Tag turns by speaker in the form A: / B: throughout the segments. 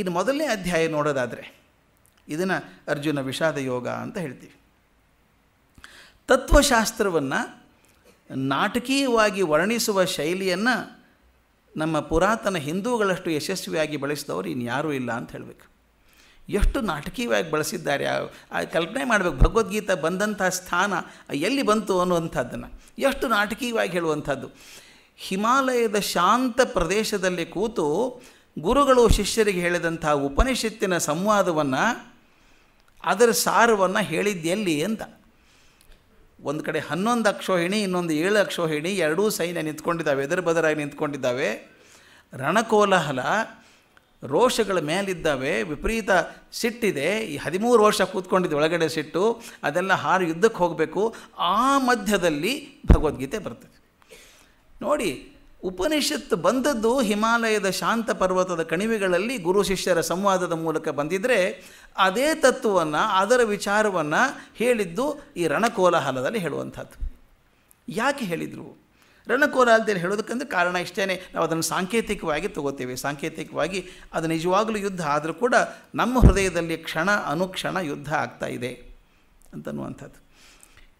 A: ಇದು ಮೊದಲನೇ ಅಧ್ಯಾಯ ನೋಡೋದಾದರೆ ಇದನ್ನು ಅರ್ಜುನ ವಿಷಾದ ಯೋಗ ಅಂತ ಹೇಳ್ತೀವಿ ತತ್ವಶಾಸ್ತ್ರವನ್ನು ನಾಟಕೀಯವಾಗಿ ವರ್ಣಿಸುವ ಶೈಲಿಯನ್ನು ನಮ್ಮ ಪುರಾತನ ಹಿಂದೂಗಳಷ್ಟು ಯಶಸ್ವಿಯಾಗಿ ಬಳಸಿದವರು ಇನ್ಯಾರೂ ಇಲ್ಲ ಅಂತ ಹೇಳಬೇಕು ಎಷ್ಟು ನಾಟಕೀಯವಾಗಿ ಬಳಸಿದ್ದಾರೆ ಆ ಕಲ್ಪನೆ ಮಾಡಬೇಕು ಭಗವದ್ಗೀತೆ ಬಂದಂಥ ಸ್ಥಾನ ಎಲ್ಲಿ ಬಂತು ಅನ್ನುವಂಥದ್ದನ್ನು ಎಷ್ಟು ನಾಟಕೀಯವಾಗಿ ಹೇಳುವಂಥದ್ದು ಹಿಮಾಲಯದ ಶಾಂತ ಪ್ರದೇಶದಲ್ಲಿ ಕೂತು ಗುರುಗಳು ಶಿಷ್ಯರಿಗೆ ಹೇಳಿದಂಥ ಉಪನಿಷತ್ತಿನ ಸಂವಾದವನ್ನು ಅದರ ಸಾರವನ್ನು ಹೇಳಿದ್ದೆಲ್ಲಿ ಅಂತ ಒಂದು ಕಡೆ ಹನ್ನೊಂದು ಅಕ್ಷೋಹಿಣಿ ಇನ್ನೊಂದು ಏಳು ಅಕ್ಷೋಹಿಣಿ ಎರಡೂ ಸೈನ್ಯ ನಿಂತ್ಕೊಂಡಿದ್ದಾವೆ ಎದುರು ಬದರಾಗಿ ನಿಂತ್ಕೊಂಡಿದ್ದಾವೆ ರಣಕೋಲಾಹಲ ರೋಷಗಳ ಮೇಲಿದ್ದಾವೆ ವಿಪರೀತ ಸಿಟ್ಟಿದೆ ಈ ಹದಿಮೂರು ವರ್ಷ ಕೂತ್ಕೊಂಡಿದ್ದು ಒಳಗಡೆ ಸಿಟ್ಟು ಅದೆಲ್ಲ ಹಾರು ಯುದ್ಧಕ್ಕೆ ಹೋಗಬೇಕು ಆ ಮಧ್ಯದಲ್ಲಿ ಭಗವದ್ಗೀತೆ ಬರ್ತದೆ ನೋಡಿ ಉಪನಿಷತ್ತು ಬಂದದ್ದು ಹಿಮಾಲಯದ ಶಾಂತ ಪರ್ವತದ ಕಣಿವೆಗಳಲ್ಲಿ ಗುರು ಶಿಷ್ಯರ ಸಂವಾದದ ಮೂಲಕ ಬಂದಿದ್ದರೆ ಅದೇ ತತ್ವವನ್ನು ಅದರ ವಿಚಾರವನ್ನು ಹೇಳಿದ್ದು ಈ ರಣಕೋಲಾಹಲದಲ್ಲಿ ಹೇಳುವಂಥದ್ದು ಯಾಕೆ ಹೇಳಿದರು ರಣಕೋಲಾಹಲದಲ್ಲಿ ಹೇಳೋದಕ್ಕಂದ್ರೆ ಕಾರಣ ಇಷ್ಟೇ ನಾವು ಅದನ್ನು ಸಾಂಕೇತಿಕವಾಗಿ ತಗೋತೇವೆ ಸಾಂಕೇತಿಕವಾಗಿ ಅದು ನಿಜವಾಗಲೂ ಯುದ್ಧ ಆದರೂ ಕೂಡ ನಮ್ಮ ಹೃದಯದಲ್ಲಿ ಕ್ಷಣ ಅನುಕ್ಷಣ ಯುದ್ಧ ಆಗ್ತಾ ಇದೆ ಅಂತನ್ನುವಂಥದ್ದು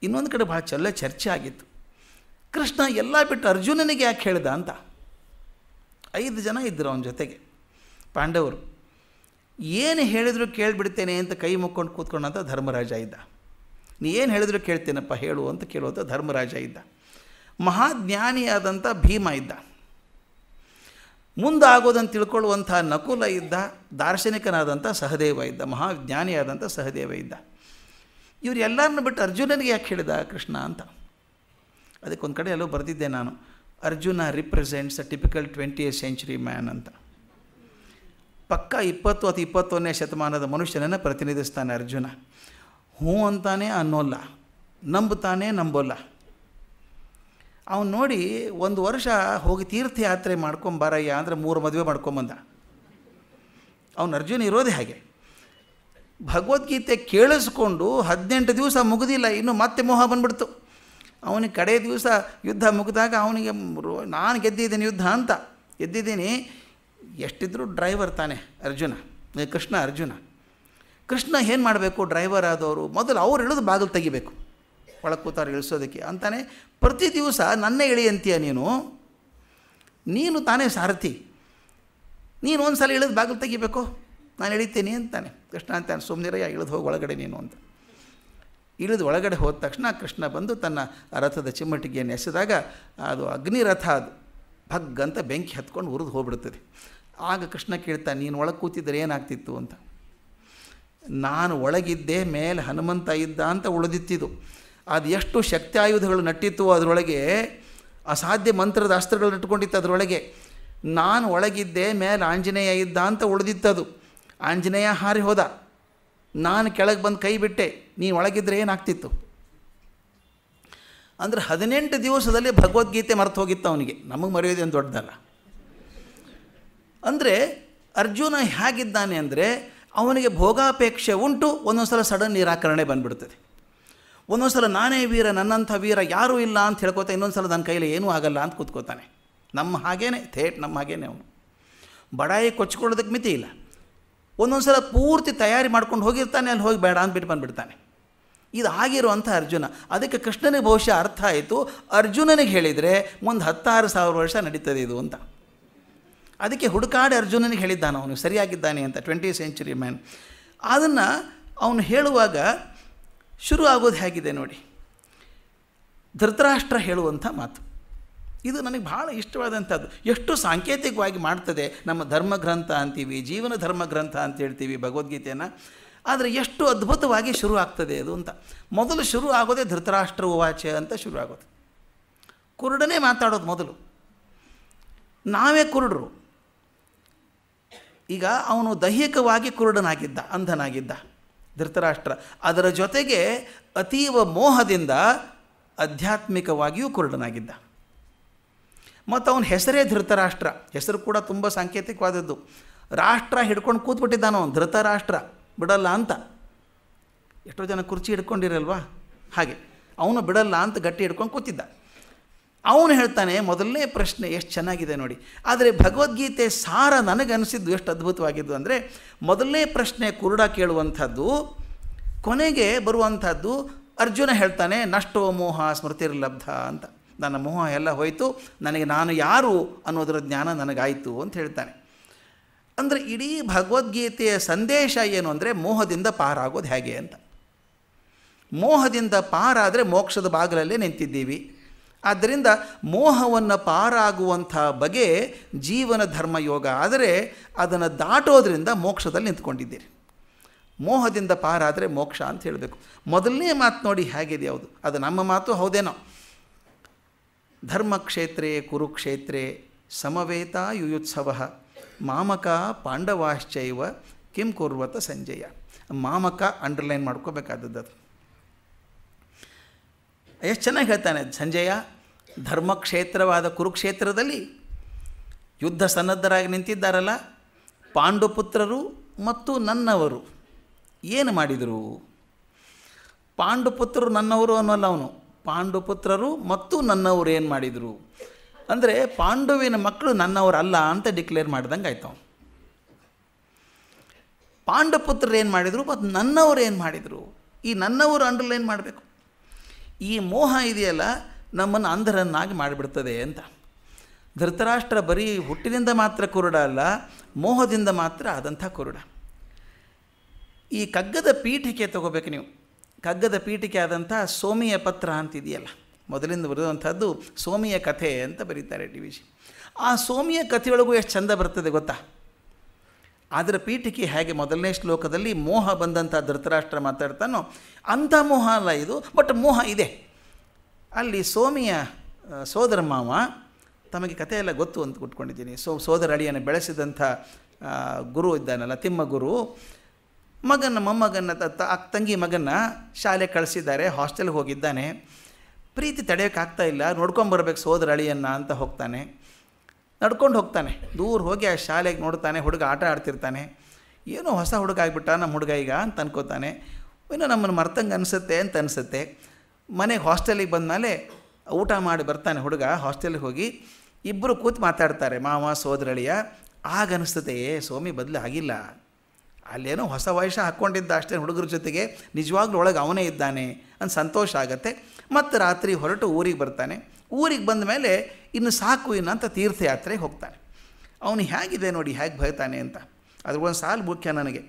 A: ಇನ್ನೊಂದು ಕಡೆ ಭಾಳ ಚಲ್ಲ ಚರ್ಚೆ ಆಗಿತ್ತು ಕೃಷ್ಣ ಎಲ್ಲ ಬಿಟ್ಟು ಅರ್ಜುನನಿಗೆ ಯಾಕೆ ಹೇಳಿದ ಅಂತ ಐದು ಜನ ಇದ್ದರು ಅವನ ಜೊತೆಗೆ ಪಾಂಡವರು ಏನು ಹೇಳಿದ್ರು ಕೇಳಿಬಿಡ್ತೇನೆ ಅಂತ ಕೈ ಮುಕ್ಕೊಂಡು ಕೂತ್ಕೊಂಡಂತ ಧರ್ಮರಾಜ ಇದ್ದ ನೀ ಏನು ಹೇಳಿದ್ರು ಕೇಳ್ತೇನಪ್ಪ ಹೇಳು ಅಂತ ಕೇಳುವಂಥ ಧರ್ಮರಾಜ ಇದ್ದ ಮಹಾಜ್ಞಾನಿಯಾದಂಥ ಭೀಮ ಇದ್ದ ಮುಂದಾಗೋದನ್ನು ತಿಳ್ಕೊಳ್ಳುವಂಥ ನಕುಲ ಇದ್ದ ದಾರ್ಶನಿಕನಾದಂಥ ಸಹದೇವ ಇದ್ದ ಮಹಾಜ್ಞಾನಿಯಾದಂಥ ಸಹದೇವ ಇದ್ದ ಇವರೆಲ್ಲರನ್ನ ಬಿಟ್ಟು ಅರ್ಜುನನಿಗೆ ಯಾಕೆ ಹೇಳಿದ ಕೃಷ್ಣ ಅಂತ ಅದಕ್ಕೊಂದು ಕಡೆ ಎಲ್ಲೋ ಬರೆದಿದ್ದೆ ನಾನು Arjuna represents a typical twenty century man ಅಂತ ಪಕ್ಕ ಇಪ್ಪತ್ತು ಅಥವಾ ಇಪ್ಪತ್ತೊಂದನೇ ಶತಮಾನದ ಮನುಷ್ಯನನ್ನು ಪ್ರತಿನಿಧಿಸ್ತಾನೆ ಅರ್ಜುನ ಹ್ಞೂ ಅಂತಾನೆ ಅನ್ನೋಲ್ಲ ನಂಬುತ್ತಾನೆ ನಂಬೋಲ್ಲ ಅವನು ನೋಡಿ ಒಂದು ವರ್ಷ ಹೋಗಿ ತೀರ್ಥಯಾತ್ರೆ ಮಾಡ್ಕೊಂಬಾರಯ್ಯ ಅಂದರೆ ಮೂರು ಮದುವೆ ಮಾಡ್ಕೊಂಬಂದ ಅವನು ಅರ್ಜುನ ಇರೋದೇ ಹಾಗೆ ಭಗವದ್ಗೀತೆ ಕೇಳಿಸ್ಕೊಂಡು ಹದಿನೆಂಟು ದಿವಸ ಮುಗಿದಿಲ್ಲ ಇನ್ನು ಮತ್ತೆ ಮೋಹ ಬಂದ್ಬಿಡ್ತು ಅವನಿಗೆ ಕಡೆ ದಿವಸ ಯುದ್ಧ ಮುಗಿದಾಗ ಅವನಿಗೆ ನಾನು ಗೆದ್ದಿದ್ದೀನಿ ಯುದ್ಧ ಅಂತ ಗೆದ್ದಿದ್ದೀನಿ ಎಷ್ಟಿದ್ರೂ ಡ್ರೈವರ್ ತಾನೆ ಅರ್ಜುನ ಕೃಷ್ಣ ಅರ್ಜುನ ಕೃಷ್ಣ ಏನು ಮಾಡಬೇಕು ಡ್ರೈವರ್ ಆದವರು ಮೊದಲು ಅವ್ರು ಇಳಿದು ಬಾಗಿಲು ತೆಗಿಬೇಕು ಒಳಗೆ ಕೂತಾರು ಇಳಿಸೋದಕ್ಕೆ ಅಂತಾನೆ ಪ್ರತಿ ದಿವಸ ನನ್ನ ಇಳಿಯಂತೀಯ ನೀನು ನೀನು ತಾನೇ ಸಾರಥಿ ನೀನು ಒಂದು ಸಲ ಇಳಿದು ಬಾಗಿಲು ತೆಗಿಬೇಕು ನಾನು ಇಳಿತೀನಿ ಅಂತಾನೆ ಕೃಷ್ಣ ಅಂತಾನೆ ಸುಮ್ಮನಿರಯ್ಯ ಇಳಿದು ಹೋಗಿ ಒಳಗಡೆ ನೀನು ಅಂತ ಇಳಿದು ಒಳಗಡೆ ಹೋದ ತಕ್ಷಣ ಕೃಷ್ಣ ಬಂದು ತನ್ನ ರಥದ ಚಿಮ್ಮಟಿಗೆಯನ್ನು ಎಸೆದಾಗ ಅದು ಅಗ್ನಿರಥ ಅದು ಭಗ್ ಅಂತ ಬೆಂಕಿ ಹತ್ಕೊಂಡು ಉರಿದು ಹೋಗ್ಬಿಡ್ತದೆ ಆಗ ಕೃಷ್ಣ ಕೇಳ್ತಾ ನೀನು ಒಳಗೆ ಕೂತಿದ್ರೆ ಏನಾಗ್ತಿತ್ತು ಅಂತ ನಾನು ಒಳಗಿದ್ದೆ ಮೇಲೆ ಹನುಮಂತ ಇದ್ದ ಅಂತ ಉಳಿದಿತ್ತಿದು ಅದು ಎಷ್ಟು ಶಕ್ತಿ ಆಯುಧಗಳು ನಟ್ಟಿತ್ತು ಅದರೊಳಗೆ ಅಸಾಧ್ಯ ಮಂತ್ರದ ಅಸ್ತ್ರಗಳು ನಟ್ಕೊಂಡಿತ್ತು ಅದರೊಳಗೆ ನಾನು ಒಳಗಿದ್ದೆ ಮೇಲೆ ಆಂಜನೇಯ ಇದ್ದ ಅಂತ ಉಳಿದಿತ್ತದು ಆಂಜನೇಯ ಹಾರಿ ಹೋದ ನಾನು ಕೆಳಗೆ ಬಂದು ಕೈ ಬಿಟ್ಟೆ ನೀನು ಒಳಗಿದ್ರೆ ಏನಾಗ್ತಿತ್ತು ಅಂದರೆ ಹದಿನೆಂಟು ದಿವಸದಲ್ಲಿ ಭಗವದ್ಗೀತೆ ಮರೆತು ಹೋಗಿತ್ತು ಅವನಿಗೆ ನಮಗೆ ಮರೆಯೋದೇನು ದೊಡ್ಡದಲ್ಲ ಅಂದರೆ ಅರ್ಜುನ ಹೇಗಿದ್ದಾನೆ ಅಂದರೆ ಅವನಿಗೆ ಭೋಗಾಪೇಕ್ಷೆ ಉಂಟು ಒಂದೊಂದು ಸಲ ಸಡನ್ ನಿರಾಕರಣೆ ಬಂದುಬಿಡ್ತದೆ ಒಂದೊಂದು ಸಲ ನಾನೇ ವೀರ ನನ್ನಂಥ ವೀರ ಯಾರೂ ಇಲ್ಲ ಅಂತ ಹೇಳ್ಕೊತಾ ಇನ್ನೊಂದು ಸಲ ನನ್ನ ಕೈಯಲ್ಲಿ ಏನೂ ಆಗಲ್ಲ ಅಂತ ಕೂತ್ಕೋತಾನೆ ನಮ್ಮ ಹಾಗೇನೆ ಥೇಟ್ ನಮ್ಮ ಹಾಗೇನೆ ಅವನು ಬಡಾಯಿ ಕೊಚ್ಕೊಳ್ಳೋದಕ್ಕೆ ಮಿತಿ ಇಲ್ಲ ಒಂದೊಂದು ಸಲ ಪೂರ್ತಿ ತಯಾರಿ ಮಾಡ್ಕೊಂಡು ಹೋಗಿರ್ತಾನೆ ಅಲ್ಲಿ ಹೋಗಿ ಬೇಡ ಅಂದ್ಬಿಟ್ಟು ಬಂದುಬಿಡ್ತಾನೆ ಇದು ಆಗಿರುವಂಥ ಅರ್ಜುನ ಅದಕ್ಕೆ ಕೃಷ್ಣನಿಗೆ ಬಹುಶಃ ಅರ್ಥ ಆಯಿತು ಅರ್ಜುನನಿಗೆ ಹೇಳಿದರೆ ಒಂದು ಹತ್ತಾರು ಸಾವಿರ ವರ್ಷ ನಡೀತದೆ ಇದು ಅಂತ ಅದಕ್ಕೆ ಹುಡುಕಾಡಿ ಅರ್ಜುನನಿಗೆ ಹೇಳಿದ್ದಾನೆ ಅವನು ಸರಿಯಾಗಿದ್ದಾನೆ ಅಂತ ಟ್ವೆಂಟಿ ಸೆಂಚುರಿ ಮ್ಯಾನ್ ಅದನ್ನು ಅವನು ಹೇಳುವಾಗ ಶುರು ಆಗೋದು ಹೇಗಿದೆ ನೋಡಿ ಧೃತರಾಷ್ಟ್ರ ಹೇಳುವಂಥ ಮಾತು ಇದು ನನಗೆ ಭಾಳ ಇಷ್ಟವಾದಂಥದ್ದು ಎಷ್ಟು ಸಾಂಕೇತಿಕವಾಗಿ ಮಾಡ್ತದೆ ನಮ್ಮ ಧರ್ಮಗ್ರಂಥ ಅಂತೀವಿ ಜೀವನ ಧರ್ಮ ಗ್ರಂಥ ಅಂತ ಹೇಳ್ತೀವಿ ಭಗವದ್ಗೀತೆಯನ್ನು ಆದರೆ ಎಷ್ಟು ಅದ್ಭುತವಾಗಿ ಶುರು ಆಗ್ತದೆ ಅದು ಅಂತ ಮೊದಲು ಶುರು ಆಗೋದೇ ಧೃತರಾಷ್ಟ್ರ ಉವಾಚ ಅಂತ ಶುರು ಆಗೋದು ಕುರುಡನೇ ಮಾತಾಡೋದು ಮೊದಲು ನಾವೇ ಕುರುಡರು ಈಗ ಅವನು ದೈಹಿಕವಾಗಿ ಕುರುಡನಾಗಿದ್ದ ಅಂಧನಾಗಿದ್ದ ಧೃತರಾಷ್ಟ್ರ ಅದರ ಜೊತೆಗೆ ಅತೀವ ಮೋಹದಿಂದ ಆಧ್ಯಾತ್ಮಿಕವಾಗಿಯೂ ಕುರುಡನಾಗಿದ್ದ ಮತ್ತು ಅವನ ಹೆಸರೇ ಧೃತರಾಷ್ಟ್ರ ಹೆಸರು ಕೂಡ ತುಂಬ ಸಾಂಕೇತಿಕವಾದದ್ದು ರಾಷ್ಟ್ರ ಹಿಡ್ಕೊಂಡು ಕೂತ್ಬಿಟ್ಟಿದ್ದಾನ ಅವನು ಧೃತರಾಷ್ಟ್ರ ಬಿಡಲ್ಲ ಅಂತ ಎಷ್ಟೋ ಜನ ಕುರ್ಚಿ ಹಿಡ್ಕೊಂಡಿರಲ್ವಾ ಹಾಗೆ ಅವನು ಬಿಡಲ್ಲ ಅಂತ ಗಟ್ಟಿ ಹಿಡ್ಕೊಂಡು ಕೂತಿದ್ದ ಅವನು ಹೇಳ್ತಾನೆ ಮೊದಲನೇ ಪ್ರಶ್ನೆ ಎಷ್ಟು ಚೆನ್ನಾಗಿದೆ ನೋಡಿ ಆದರೆ ಭಗವದ್ಗೀತೆ ಸಾರ ನನಗನಿಸಿದ್ದು ಎಷ್ಟು ಅದ್ಭುತವಾಗಿದ್ದು ಅಂದರೆ ಮೊದಲನೇ ಪ್ರಶ್ನೆ ಕುರುಡ ಕೇಳುವಂಥದ್ದು ಕೊನೆಗೆ ಬರುವಂಥದ್ದು ಅರ್ಜುನ ಹೇಳ್ತಾನೆ ನಷ್ಟೋ ಮೋಹ ಸ್ಮೃತಿರ್ಲಬ್ಧ ಅಂತ ನನ್ನ ಮೋಹ ಎಲ್ಲ ಹೋಯಿತು ನನಗೆ ನಾನು ಯಾರು ಅನ್ನೋದರ ಜ್ಞಾನ ನನಗಾಯಿತು ಅಂತ ಹೇಳ್ತಾನೆ ಅಂದರೆ ಇಡೀ ಭಗವದ್ಗೀತೆಯ ಸಂದೇಶ ಏನು ಅಂದರೆ ಮೋಹದಿಂದ ಪಾರಾಗೋದು ಹೇಗೆ ಅಂತ ಮೋಹದಿಂದ ಪಾರಾದರೆ ಮೋಕ್ಷದ ಬಾಗಿಲಲ್ಲೇ ನಿಂತಿದ್ದೀವಿ ಆದ್ದರಿಂದ ಮೋಹವನ್ನು ಪಾರಾಗುವಂಥ ಬಗೆ ಜೀವನ ಧರ್ಮಯೋಗ ಆದರೆ ಅದನ್ನು ದಾಟೋದ್ರಿಂದ ಮೋಕ್ಷದಲ್ಲಿ ನಿಂತ್ಕೊಂಡಿದ್ದೀರಿ ಮೋಹದಿಂದ ಪಾರಾದರೆ ಮೋಕ್ಷ ಅಂತ ಹೇಳಬೇಕು ಮೊದಲನೇ ಮಾತು ನೋಡಿ ಹೇಗಿದೆ ಯಾವುದು ಅದು ನಮ್ಮ ಮಾತು ಹೌದೇನೋ ಧರ್ಮಕ್ಷೇತ್ರೇ ಕುರುಕ್ಷೇತ್ರೇ ಸಮವೇತ ಯುಯುತ್ಸವ ಮಾಮಕ ಪಾಂಡವಾಶ್ಚೈವ ಕಿಂ ಕುರ್ವತ ಸಂಜಯ ಮಾಮಕ ಅಂಡರ್ಲೈನ್ ಮಾಡ್ಕೋಬೇಕಾದದ್ದು ಅದು ಎಷ್ಟು ಚೆನ್ನಾಗಿ ಹೇಳ್ತಾನೆ ಸಂಜಯ ಧರ್ಮಕ್ಷೇತ್ರವಾದ ಕುರುಕ್ಷೇತ್ರದಲ್ಲಿ ಯುದ್ಧ ಸನ್ನದ್ಧರಾಗಿ ನಿಂತಿದ್ದಾರಲ್ಲ ಪಾಂಡುಪುತ್ರರು ಮತ್ತು ನನ್ನವರು ಏನು ಮಾಡಿದರು ಪಾಂಡುಪುತ್ರರು ನನ್ನವರು ಅನ್ನೋಲ್ಲ ಅವನು ಪಾಂಡುಪುತ್ರರು ಮತ್ತು ನನ್ನವರು ಏನು ಮಾಡಿದರು ಅಂದರೆ ಪಾಂಡುವಿನ ಮಕ್ಕಳು ಅಲ್ಲ ಅಂತ ಡಿಕ್ಲೇರ್ ಮಾಡ್ದಂಗೆ ಆಯ್ತು ಪಾಂಡಪುತ್ರರು ಏನು ಮಾಡಿದರು ಮತ್ತು ನನ್ನವರು ಏನು ಮಾಡಿದರು ಈ ನನ್ನವರು ಅಂಡರ್ಲೈನ್ ಮಾಡಬೇಕು ಈ ಮೋಹ ಇದೆಯಲ್ಲ ನಮ್ಮನ್ನು ಅಂಧರನ್ನಾಗಿ ಮಾಡಿಬಿಡ್ತದೆ ಅಂತ ಧೃತರಾಷ್ಟ್ರ ಬರೀ ಹುಟ್ಟಿನಿಂದ ಮಾತ್ರ ಕುರುಡ ಅಲ್ಲ ಮೋಹದಿಂದ ಮಾತ್ರ ಆದಂಥ ಕುರುಡ ಈ ಕಗ್ಗದ ಪೀಠಿಕೆ ತಗೋಬೇಕು ನೀವು ಕಗ್ಗದ ಪೀಠಿಕೆ ಆದಂಥ ಸೋಮಿಯ ಪತ್ರ ಅಂತಿದೆಯಲ್ಲ ಮೊದಲಿಂದ ಬರೆದಂಥದ್ದು ಸೋಮಿಯ ಕಥೆ ಅಂತ ಬರೀತಾರೆ ಡಿ ವಿ ಜಿ ಆ ಸೋಮಿಯ ಕಥೆಯೊಳಗೂ ಎಷ್ಟು ಚಂದ ಬರ್ತದೆ ಗೊತ್ತಾ ಅದರ ಪೀಠಿಕೆ ಹೇಗೆ ಮೊದಲನೇ ಶ್ಲೋಕದಲ್ಲಿ ಮೋಹ ಬಂದಂಥ ಧೃತರಾಷ್ಟ್ರ ಮಾತಾಡ್ತಾನೋ ಅಂಥ ಮೋಹ ಅಲ್ಲ ಇದು ಬಟ್ ಮೋಹ ಇದೆ ಅಲ್ಲಿ ಸೋಮಿಯ ಸೋದರ ಮಾವ ತಮಗೆ ಕಥೆಯೆಲ್ಲ ಗೊತ್ತು ಅಂತ ಕುಟ್ಕೊಂಡಿದ್ದೀನಿ ಸೋ ಸೋದರ ಅಳಿಯನ್ನು ಬೆಳೆಸಿದಂಥ ಗುರು ಇದ್ದಾನಲ್ಲ ತಿಮ್ಮ ಗುರು ಮಗನ ಮೊಮ್ಮಗನ ಅಕ್ಕ ತಂಗಿ ಮಗನ ಶಾಲೆ ಕಳಿಸಿದ್ದಾರೆ ಹಾಸ್ಟೆಲ್ಗೆ ಹೋಗಿದ್ದಾನೆ ಪ್ರೀತಿ ತಡೆಯೋಕ್ಕಾಗ್ತಾ ಇಲ್ಲ ನೋಡ್ಕೊಂಬರ್ಬೇಕು ಸೋದರ ಅಂತ ಹೋಗ್ತಾನೆ ನಡ್ಕೊಂಡು ಹೋಗ್ತಾನೆ ದೂರ ಹೋಗಿ ಆ ಶಾಲೆಗೆ ನೋಡ್ತಾನೆ ಹುಡುಗ ಆಟ ಆಡ್ತಿರ್ತಾನೆ ಏನೋ ಹೊಸ ಹುಡುಗ ಆಗಿಬಿಟ್ಟ ನಮ್ಮ ಹುಡುಗ ಈಗ ಅಂತ ಅನ್ಕೋತಾನೆ ಏನೋ ನಮ್ಮನ್ನು ಮರ್ತಂಗೆ ಅನಿಸುತ್ತೆ ಅಂತ ಅನಿಸುತ್ತೆ ಮನೆಗೆ ಹಾಸ್ಟೆಲಿಗೆ ಬಂದಮೇಲೆ ಊಟ ಮಾಡಿ ಬರ್ತಾನೆ ಹುಡುಗ ಹಾಸ್ಟೆಲ್ಗೆ ಹೋಗಿ ಇಬ್ಬರು ಕೂತು ಮಾತಾಡ್ತಾರೆ ಮಾವ ಸೋದರಳಿಯ ಆಗ ಅನಿಸ್ತದೆ ಏ ಸೋಮಿ ಬದಲು ಆಗಿಲ್ಲ ಅಲ್ಲೇನೋ ಹೊಸ ವಯಸ್ಸ ಹಾಕ್ಕೊಂಡಿದ್ದ ಅಷ್ಟೇ ಹುಡುಗರ ಜೊತೆಗೆ ನಿಜವಾಗ್ಲೂ ಒಳಗೆ ಅವನೇ ಇದ್ದಾನೆ ಅಂತ ಸಂತೋಷ ಆಗುತ್ತೆ ಮತ್ತು ರಾತ್ರಿ ಹೊರಟು ಊರಿಗೆ ಬರ್ತಾನೆ ಊರಿಗೆ ಬಂದ ಮೇಲೆ ಇನ್ನು ಸಾಕು ಇನ್ನು ಅಂತ ತೀರ್ಥಯಾತ್ರೆ ಹೋಗ್ತಾನೆ ಅವನು ಹೇಗಿದೆ ನೋಡಿ ಹೇಗೆ ಬೈತಾನೆ ಅಂತ ಅದ್ರ ಒಂದು ಸಾಲು ಮುಖ್ಯ ನನಗೆ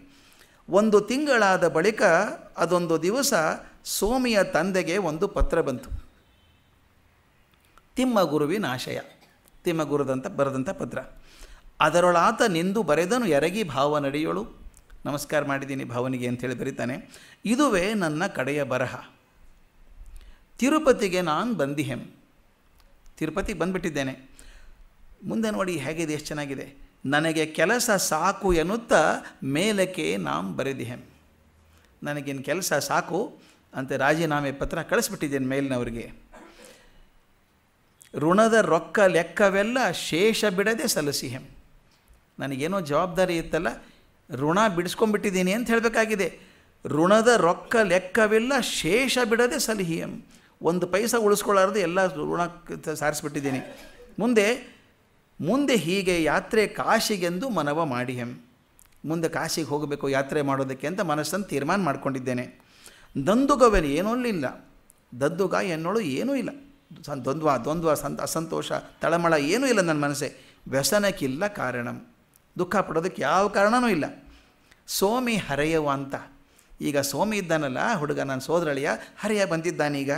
A: ಒಂದು ತಿಂಗಳಾದ ಬಳಿಕ ಅದೊಂದು ದಿವಸ ಸೋಮಿಯ ತಂದೆಗೆ ಒಂದು ಪತ್ರ ಬಂತು ತಿಮ್ಮ ಗುರುವಿನ ಆಶಯ ತಿಮ್ಮಗುರುದಂತ ಬರೆದಂಥ ಪತ್ರ ಅದರೊಳಾತ ನಿಂದು ಬರೆದನು ಎರಗಿ ಭಾವ ನಡೆಯೋಳು ನಮಸ್ಕಾರ ಮಾಡಿದ್ದೀನಿ ಭಾವನಿಗೆ ಅಂಥೇಳಿ ಬರೀತಾನೆ ಇದುವೇ ನನ್ನ ಕಡೆಯ ಬರಹ ತಿರುಪತಿಗೆ ನಾನು ಬಂದಿಹೆಂ ತಿರುಪತಿಗೆ ಬಂದುಬಿಟ್ಟಿದ್ದೇನೆ ಮುಂದೆ ನೋಡಿ ಹೇಗಿದೆ ಎಷ್ಟು ಚೆನ್ನಾಗಿದೆ ನನಗೆ ಕೆಲಸ ಸಾಕು ಎನ್ನುತ್ತಾ ಮೇಲಕ್ಕೆ ಬರೆದಿ ಬರೆದಿಹೆಂ ನನಗೇನು ಕೆಲಸ ಸಾಕು ಅಂತ ರಾಜೀನಾಮೆ ಪತ್ರ ಕಳಿಸ್ಬಿಟ್ಟಿದ್ದೇನೆ ಮೇಲಿನವ್ರಿಗೆ ಋಣದ ರೊಕ್ಕ ಲೆಕ್ಕವೆಲ್ಲ ಶೇಷ ಬಿಡದೆ ಹೆಂ ನನಗೇನೋ ಜವಾಬ್ದಾರಿ ಇತ್ತಲ್ಲ ಋಣ ಬಿಡಿಸ್ಕೊಂಡ್ಬಿಟ್ಟಿದ್ದೀನಿ ಅಂತ ಹೇಳಬೇಕಾಗಿದೆ ಋಣದ ರೊಕ್ಕ ಲೆಕ್ಕವಿಲ್ಲ ಶೇಷ ಬಿಡದೆ ಸಲಿಹಿ ಒಂದು ಪೈಸ ಉಳಿಸ್ಕೊಳ್ಳಾರ್ದು ಎಲ್ಲ ಋಣ ಸಾರಿಸ್ಬಿಟ್ಟಿದ್ದೀನಿ ಮುಂದೆ ಮುಂದೆ ಹೀಗೆ ಯಾತ್ರೆ ಕಾಶಿಗೆಂದು ಮನವ ಮಾಡಿ ಹೆಂ ಮುಂದೆ ಕಾಶಿಗೆ ಹೋಗಬೇಕು ಯಾತ್ರೆ ಮಾಡೋದಕ್ಕೆ ಅಂತ ಮನಸ್ಸನ್ನು ತೀರ್ಮಾನ ಮಾಡಿಕೊಂಡಿದ್ದೇನೆ ದಂದುಗವನು ಏನೂ ಇಲ್ಲ ದದ್ದುಗ ಎನ್ನೋಳು ಏನೂ ಇಲ್ಲ ದ್ವಂದ್ವ ದ್ವಂದ್ವ ಸಂತ ಅಸಂತೋಷ ತಳಮಳ ಏನೂ ಇಲ್ಲ ನನ್ನ ಮನಸ್ಸೇ ವ್ಯಸನಕ್ಕಿಲ್ಲ ಕಾರಣಂ ದುಃಖ ಪಡೋದಕ್ಕೆ ಯಾವ ಕಾರಣವೂ ಇಲ್ಲ ಸೋಮಿ ಹರೆಯವ ಅಂತ ಈಗ ಸೋಮಿ ಇದ್ದಾನಲ್ಲ ಹುಡುಗ ನನ್ನ ಸೋದರಳಿಯ ಹರೆಯ ಬಂದಿದ್ದಾನೀಗ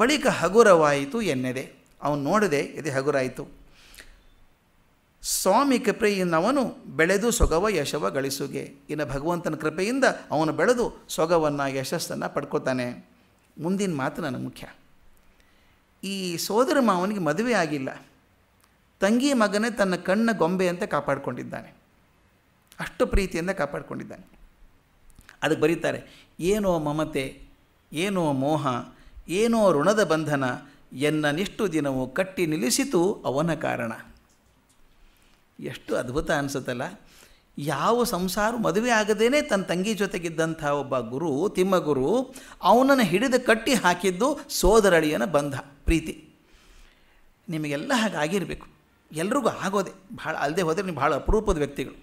A: ಬಳಿಕ ಹಗುರವಾಯಿತು ಎನ್ನದೆ ಅವನು ನೋಡದೆ ಇದೆ ಹಗುರಾಯಿತು ಸ್ವಾಮಿ ಅವನು ಬೆಳೆದು ಸೊಗವ ಯಶವ ಗಳಿಸುಗೆ ಇನ್ನು ಭಗವಂತನ ಕೃಪೆಯಿಂದ ಅವನು ಬೆಳೆದು ಸೊಗವನ್ನು ಯಶಸ್ಸನ್ನು ಪಡ್ಕೊತಾನೆ ಮುಂದಿನ ಮಾತು ನನಗೆ ಮುಖ್ಯ ಈ ಸೋದರ ಮಾವನಿಗೆ ಮದುವೆ ಆಗಿಲ್ಲ ತಂಗಿ ಮಗನೇ ತನ್ನ ಕಣ್ಣ ಗೊಂಬೆ ಅಂತ ಕಾಪಾಡಿಕೊಂಡಿದ್ದಾನೆ ಅಷ್ಟು ಪ್ರೀತಿಯಿಂದ ಕಾಪಾಡಿಕೊಂಡಿದ್ದಾನೆ ಅದಕ್ಕೆ ಬರೀತಾರೆ ಏನೋ ಮಮತೆ ಏನೋ ಮೋಹ ಏನೋ ಋಣದ ಬಂಧನ ಎನ್ನ ನಿಷ್ಟು ದಿನವೂ ಕಟ್ಟಿ ನಿಲ್ಲಿಸಿತು ಅವನ ಕಾರಣ ಎಷ್ಟು ಅದ್ಭುತ ಅನಿಸುತ್ತಲ್ಲ ಯಾವ ಸಂಸಾರ ಮದುವೆ ಆಗದೇನೆ ತನ್ನ ತಂಗಿ ಜೊತೆಗಿದ್ದಂಥ ಒಬ್ಬ ಗುರು ತಿಮ್ಮಗುರು ಅವನನ್ನು ಹಿಡಿದು ಕಟ್ಟಿ ಹಾಕಿದ್ದು ಸೋದರಳಿಯನ ಬಂಧ ಪ್ರೀತಿ ನಿಮಗೆಲ್ಲ ಹಾಗಾಗಿರಬೇಕು ಎಲ್ರಿಗೂ ಆಗೋದೆ ಭಾಳ ಅಲ್ಲದೆ ಹೋದರೆ ನೀವು ಭಾಳ ಅಪರೂಪದ ವ್ಯಕ್ತಿಗಳು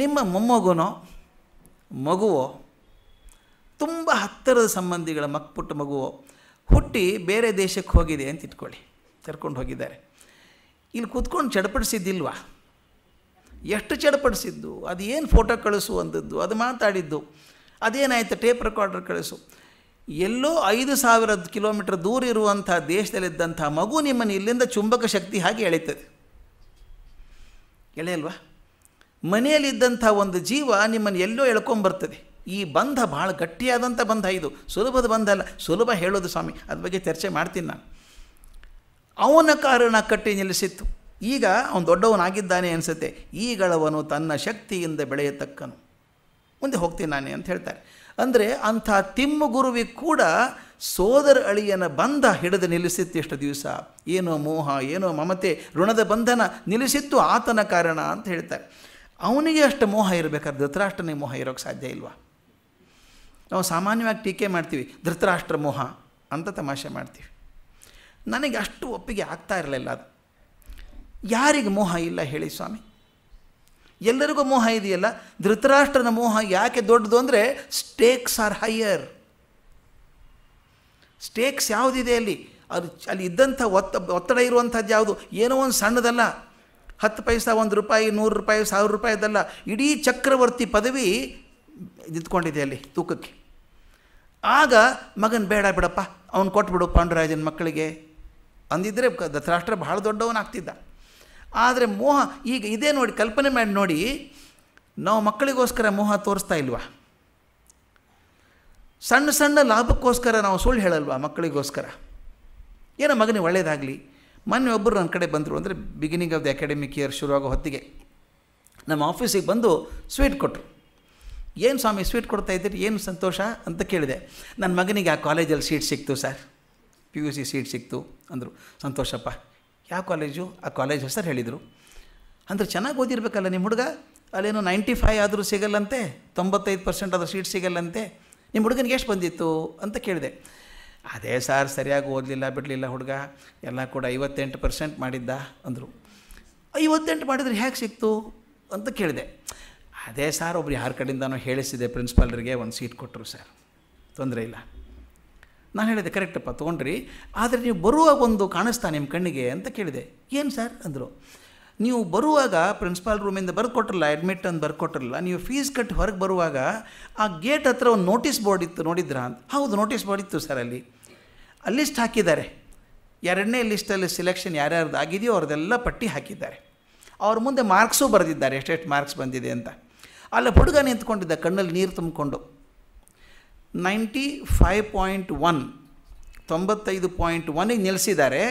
A: ನಿಮ್ಮ ಮೊಮ್ಮಗನೋ ಮಗುವೋ ತುಂಬ ಹತ್ತಿರದ ಸಂಬಂಧಿಗಳ ಮಕ್ ಪುಟ್ಟ ಮಗುವೋ ಹುಟ್ಟಿ ಬೇರೆ ದೇಶಕ್ಕೆ ಹೋಗಿದೆ ಅಂತ ಇಟ್ಕೊಳ್ಳಿ ಕರ್ಕೊಂಡು ಹೋಗಿದ್ದಾರೆ ಇಲ್ಲಿ ಕೂತ್ಕೊಂಡು ಚಡಪಡಿಸಿದ್ದಿಲ್ವಾ ಎಷ್ಟು ಚಡಪಡಿಸಿದ್ದು ಅದು ಏನು ಫೋಟೋ ಅಂದದ್ದು ಅದು ಮಾತಾಡಿದ್ದು ಅದೇನಾಯಿತು ಟೇಪ್ ರೆಕಾರ್ಡರ್ ಕಳಿಸು ಎಲ್ಲೋ ಐದು ಸಾವಿರ ಕಿಲೋಮೀಟರ್ ದೂರ ಇರುವಂಥ ದೇಶದಲ್ಲಿದ್ದಂಥ ಮಗು ನಿಮ್ಮನ್ನು ಇಲ್ಲಿಂದ ಚುಂಬಕ ಶಕ್ತಿ ಹಾಗೆ ಎಳೀತದೆ ಎಳೆಯಲ್ವಾ ಮನೆಯಲ್ಲಿದ್ದಂಥ ಒಂದು ಜೀವ ನಿಮ್ಮನ್ನು ಎಲ್ಲೋ ಎಳ್ಕೊಂಬರ್ತದೆ ಈ ಬಂಧ ಭಾಳ ಗಟ್ಟಿಯಾದಂಥ ಬಂಧ ಇದು ಸುಲಭದ ಬಂಧ ಅಲ್ಲ ಸುಲಭ ಹೇಳೋದು ಸ್ವಾಮಿ ಅದ್ರ ಬಗ್ಗೆ ಚರ್ಚೆ ಮಾಡ್ತೀನಿ ನಾನು ಅವನ ಕಾರಣ ಕಟ್ಟಿ ನಿಲ್ಲಿಸಿತ್ತು ಈಗ ಅವನು ದೊಡ್ಡವನಾಗಿದ್ದಾನೆ ಅನಿಸುತ್ತೆ ಈಗಳವನು ತನ್ನ ಶಕ್ತಿಯಿಂದ ಬೆಳೆಯತಕ್ಕನು ಮುಂದೆ ಹೋಗ್ತೀನಿ ನಾನೇ ಅಂತ ಹೇಳ್ತಾರೆ ಅಂದರೆ ಅಂಥ ಗುರುವಿ ಕೂಡ ಸೋದರ ಅಳಿಯನ ಬಂಧ ಹಿಡಿದು ನಿಲ್ಲಿಸಿತ್ತು ಎಷ್ಟು ದಿವಸ ಏನೋ ಮೋಹ ಏನೋ ಮಮತೆ ಋಣದ ಬಂಧನ ನಿಲ್ಲಿಸಿತ್ತು ಆತನ ಕಾರಣ ಅಂತ ಹೇಳ್ತಾರೆ ಅವನಿಗೆ ಅಷ್ಟು ಮೋಹ ಇರಬೇಕಾದ್ರೆ ಧೃತರಾಷ್ಟ್ರನಿಗೆ ಮೋಹ ಇರೋಕ್ಕೆ ಸಾಧ್ಯ ಇಲ್ವಾ ನಾವು ಸಾಮಾನ್ಯವಾಗಿ ಟೀಕೆ ಮಾಡ್ತೀವಿ ಧೃತರಾಷ್ಟ್ರ ಮೋಹ ಅಂತ ತಮಾಷೆ ಮಾಡ್ತೀವಿ ನನಗೆ ಅಷ್ಟು ಒಪ್ಪಿಗೆ ಆಗ್ತಾ ಇರಲಿಲ್ಲ ಅದು ಯಾರಿಗೆ ಮೋಹ ಇಲ್ಲ ಹೇಳಿ ಸ್ವಾಮಿ ಎಲ್ಲರಿಗೂ ಮೋಹ ಇದೆಯಲ್ಲ ಧೃತರಾಷ್ಟ್ರನ ಮೋಹ ಯಾಕೆ ದೊಡ್ಡದು ಅಂದರೆ ಸ್ಟೇಕ್ಸ್ ಆರ್ ಹೈಯರ್ ಸ್ಟೇಕ್ಸ್ ಯಾವುದಿದೆ ಅಲ್ಲಿ ಅದು ಅಲ್ಲಿ ಇದ್ದಂಥ ಒತ್ತ ಒತ್ತಡ ಇರುವಂಥದ್ದು ಯಾವುದು ಏನೋ ಒಂದು ಸಣ್ಣದಲ್ಲ ಹತ್ತು ಪೈಸ ಒಂದು ರೂಪಾಯಿ ನೂರು ರೂಪಾಯಿ ಸಾವಿರ ಅದೆಲ್ಲ ಇಡೀ ಚಕ್ರವರ್ತಿ ಪದವಿ ನಿಂತ್ಕೊಂಡಿದೆ ಅಲ್ಲಿ ತೂಕಕ್ಕೆ ಆಗ ಮಗನ ಬೇಡ ಬಿಡಪ್ಪ ಅವನು ಕೊಟ್ಬಿಡು ಪಾಂಡುರಾಜನ ಮಕ್ಕಳಿಗೆ ಅಂದಿದ್ದರೆ ದಸರಾಷ್ಟ್ರ ಭಾಳ ದೊಡ್ಡವನಾಗ್ತಿದ್ದ ಆದರೆ ಮೋಹ ಈಗ ಇದೇ ನೋಡಿ ಕಲ್ಪನೆ ಮಾಡಿ ನೋಡಿ ನಾವು ಮಕ್ಕಳಿಗೋಸ್ಕರ ಮೋಹ ತೋರಿಸ್ತಾ ಇಲ್ವಾ ಸಣ್ಣ ಸಣ್ಣ ಲಾಭಕ್ಕೋಸ್ಕರ ನಾವು ಸುಳ್ಳು ಹೇಳಲ್ವಾ ಮಕ್ಕಳಿಗೋಸ್ಕರ ಏನೋ ಮಗನಿಗೆ ಒಳ್ಳೆಯದಾಗಲಿ ಮೊನ್ನೆ ಒಬ್ಬರು ನನ್ನ ಕಡೆ ಬಂದರು ಅಂದರೆ beginning of the academic year ಶುರುವಾಗೋ ಹೊತ್ತಿಗೆ ನಮ್ಮ ಆಫೀಸಿಗೆ ಬಂದು ಸ್ವೀಟ್ ಕೊಟ್ಟರು ಏನು ಸ್ವಾಮಿ ಸ್ವೀಟ್ ಕೊಡ್ತಾ ಇದ್ದೀರಿ ಏನು ಸಂತೋಷ ಅಂತ ಕೇಳಿದೆ ನನ್ನ ಮಗನಿಗೆ ಆ ಕಾಲೇಜಲ್ಲಿ ಸೀಟ್ ಸಿಕ್ತು sir P U C seat ಸಿಕ್ತು ಅಂದರು ಸಂತೋಷಪ್ಪ ಯಾವ ಕಾಲೇಜು ಆ ಕಾಲೇಜ್ ಹೆಸರು ಹೇಳಿದರು ಅಂದ್ರೆ ಚೆನ್ನಾಗಿ ಓದಿರಬೇಕಲ್ಲ ನಿಮ್ಮ ಹುಡುಗ ಅಲ್ಲೇನು ನೈಂಟಿ ಫೈವ್ ಆದರೂ ಸಿಗಲ್ಲಂತೆ ತೊಂಬತ್ತೈದು ಪರ್ಸೆಂಟ್ ಆದರೂ ಸೀಟ್ ಸಿಗಲ್ಲಂತೆ ನಿಮ್ಮ ಹುಡುಗನಿಗೆ ಎಷ್ಟು ಬಂದಿತ್ತು ಅಂತ ಕೇಳಿದೆ ಅದೇ ಸಾರ್ ಸರಿಯಾಗಿ ಓದಲಿಲ್ಲ ಬಿಡಲಿಲ್ಲ ಹುಡುಗ ಎಲ್ಲ ಕೂಡ ಐವತ್ತೆಂಟು ಪರ್ಸೆಂಟ್ ಮಾಡಿದ್ದ ಅಂದರು ಐವತ್ತೆಂಟು ಮಾಡಿದರೆ ಹೇಗೆ ಸಿಕ್ತು ಅಂತ ಕೇಳಿದೆ ಅದೇ ಸಾರ್ ಒಬ್ರು ಯಾರ ಕಡೆಯಿಂದನೋ ಹೇಳಿಸಿದೆ ಪ್ರಿನ್ಸಿಪಾಲ್ರಿಗೆ ಒಂದು ಸೀಟ್ ಕೊಟ್ಟರು ಸರ್ ತೊಂದರೆ ಇಲ್ಲ ನಾನು ಹೇಳಿದೆ ಕರೆಕ್ಟಪ್ಪ ತೊಗೊಂಡ್ರಿ ಆದರೆ ನೀವು ಬರುವ ಒಂದು ಕಾಣಿಸ್ತಾ ನಿಮ್ಮ ಕಣ್ಣಿಗೆ ಅಂತ ಕೇಳಿದೆ ಏನು ಸರ್ ಅಂದರು ನೀವು ಬರುವಾಗ ಪ್ರಿನ್ಸಿಪಾಲ್ ರೂಮಿಂದ ಬರ್ಕೊಟ್ರಲ್ಲ ಅಡ್ಮಿಟ್ ಅಂತ ಬರ್ಕೊಟ್ರಲ್ಲ ನೀವು ಫೀಸ್ ಕಟ್ಟಿ ಹೊರಗೆ ಬರುವಾಗ ಆ ಗೇಟ್ ಹತ್ರ ಒಂದು ನೋಟಿಸ್ ಬೋರ್ಡ್ ಇತ್ತು ನೋಡಿದ್ರಾ ಅಂತ ಹೌದು ನೋಟಿಸ್ ಬೋರ್ಡ್ ಇತ್ತು ಸರ್ ಅಲ್ಲಿ ಅಲ್ಲಿ ಲಿಸ್ಟ್ ಹಾಕಿದ್ದಾರೆ ಎರಡನೇ ಲಿಸ್ಟಲ್ಲಿ ಸಿಲೆಕ್ಷನ್ ಯಾರ್ಯಾರ್ದು ಆಗಿದೆಯೋ ಅವ್ರದ್ದೆಲ್ಲ ಪಟ್ಟಿ ಹಾಕಿದ್ದಾರೆ ಅವ್ರ ಮುಂದೆ ಮಾರ್ಕ್ಸು ಬರೆದಿದ್ದಾರೆ ಎಷ್ಟೆಷ್ಟು ಮಾರ್ಕ್ಸ್ ಬಂದಿದೆ ಅಂತ ಅಲ್ಲಿ ಹುಡುಗ ನಿಂತ್ಕೊಂಡಿದ್ದ ಕಣ್ಣಲ್ಲಿ ನೀರು ತುಂಬಿಕೊಂಡು ನೈಂಟಿ ಫೈವ್ ಪಾಯಿಂಟ್ ಒನ್ ತೊಂಬತ್ತೈದು ಪಾಯಿಂಟ್ ಒನ್ನಿಗೆ ನಿಲ್ಲಿಸಿದ್ದಾರೆ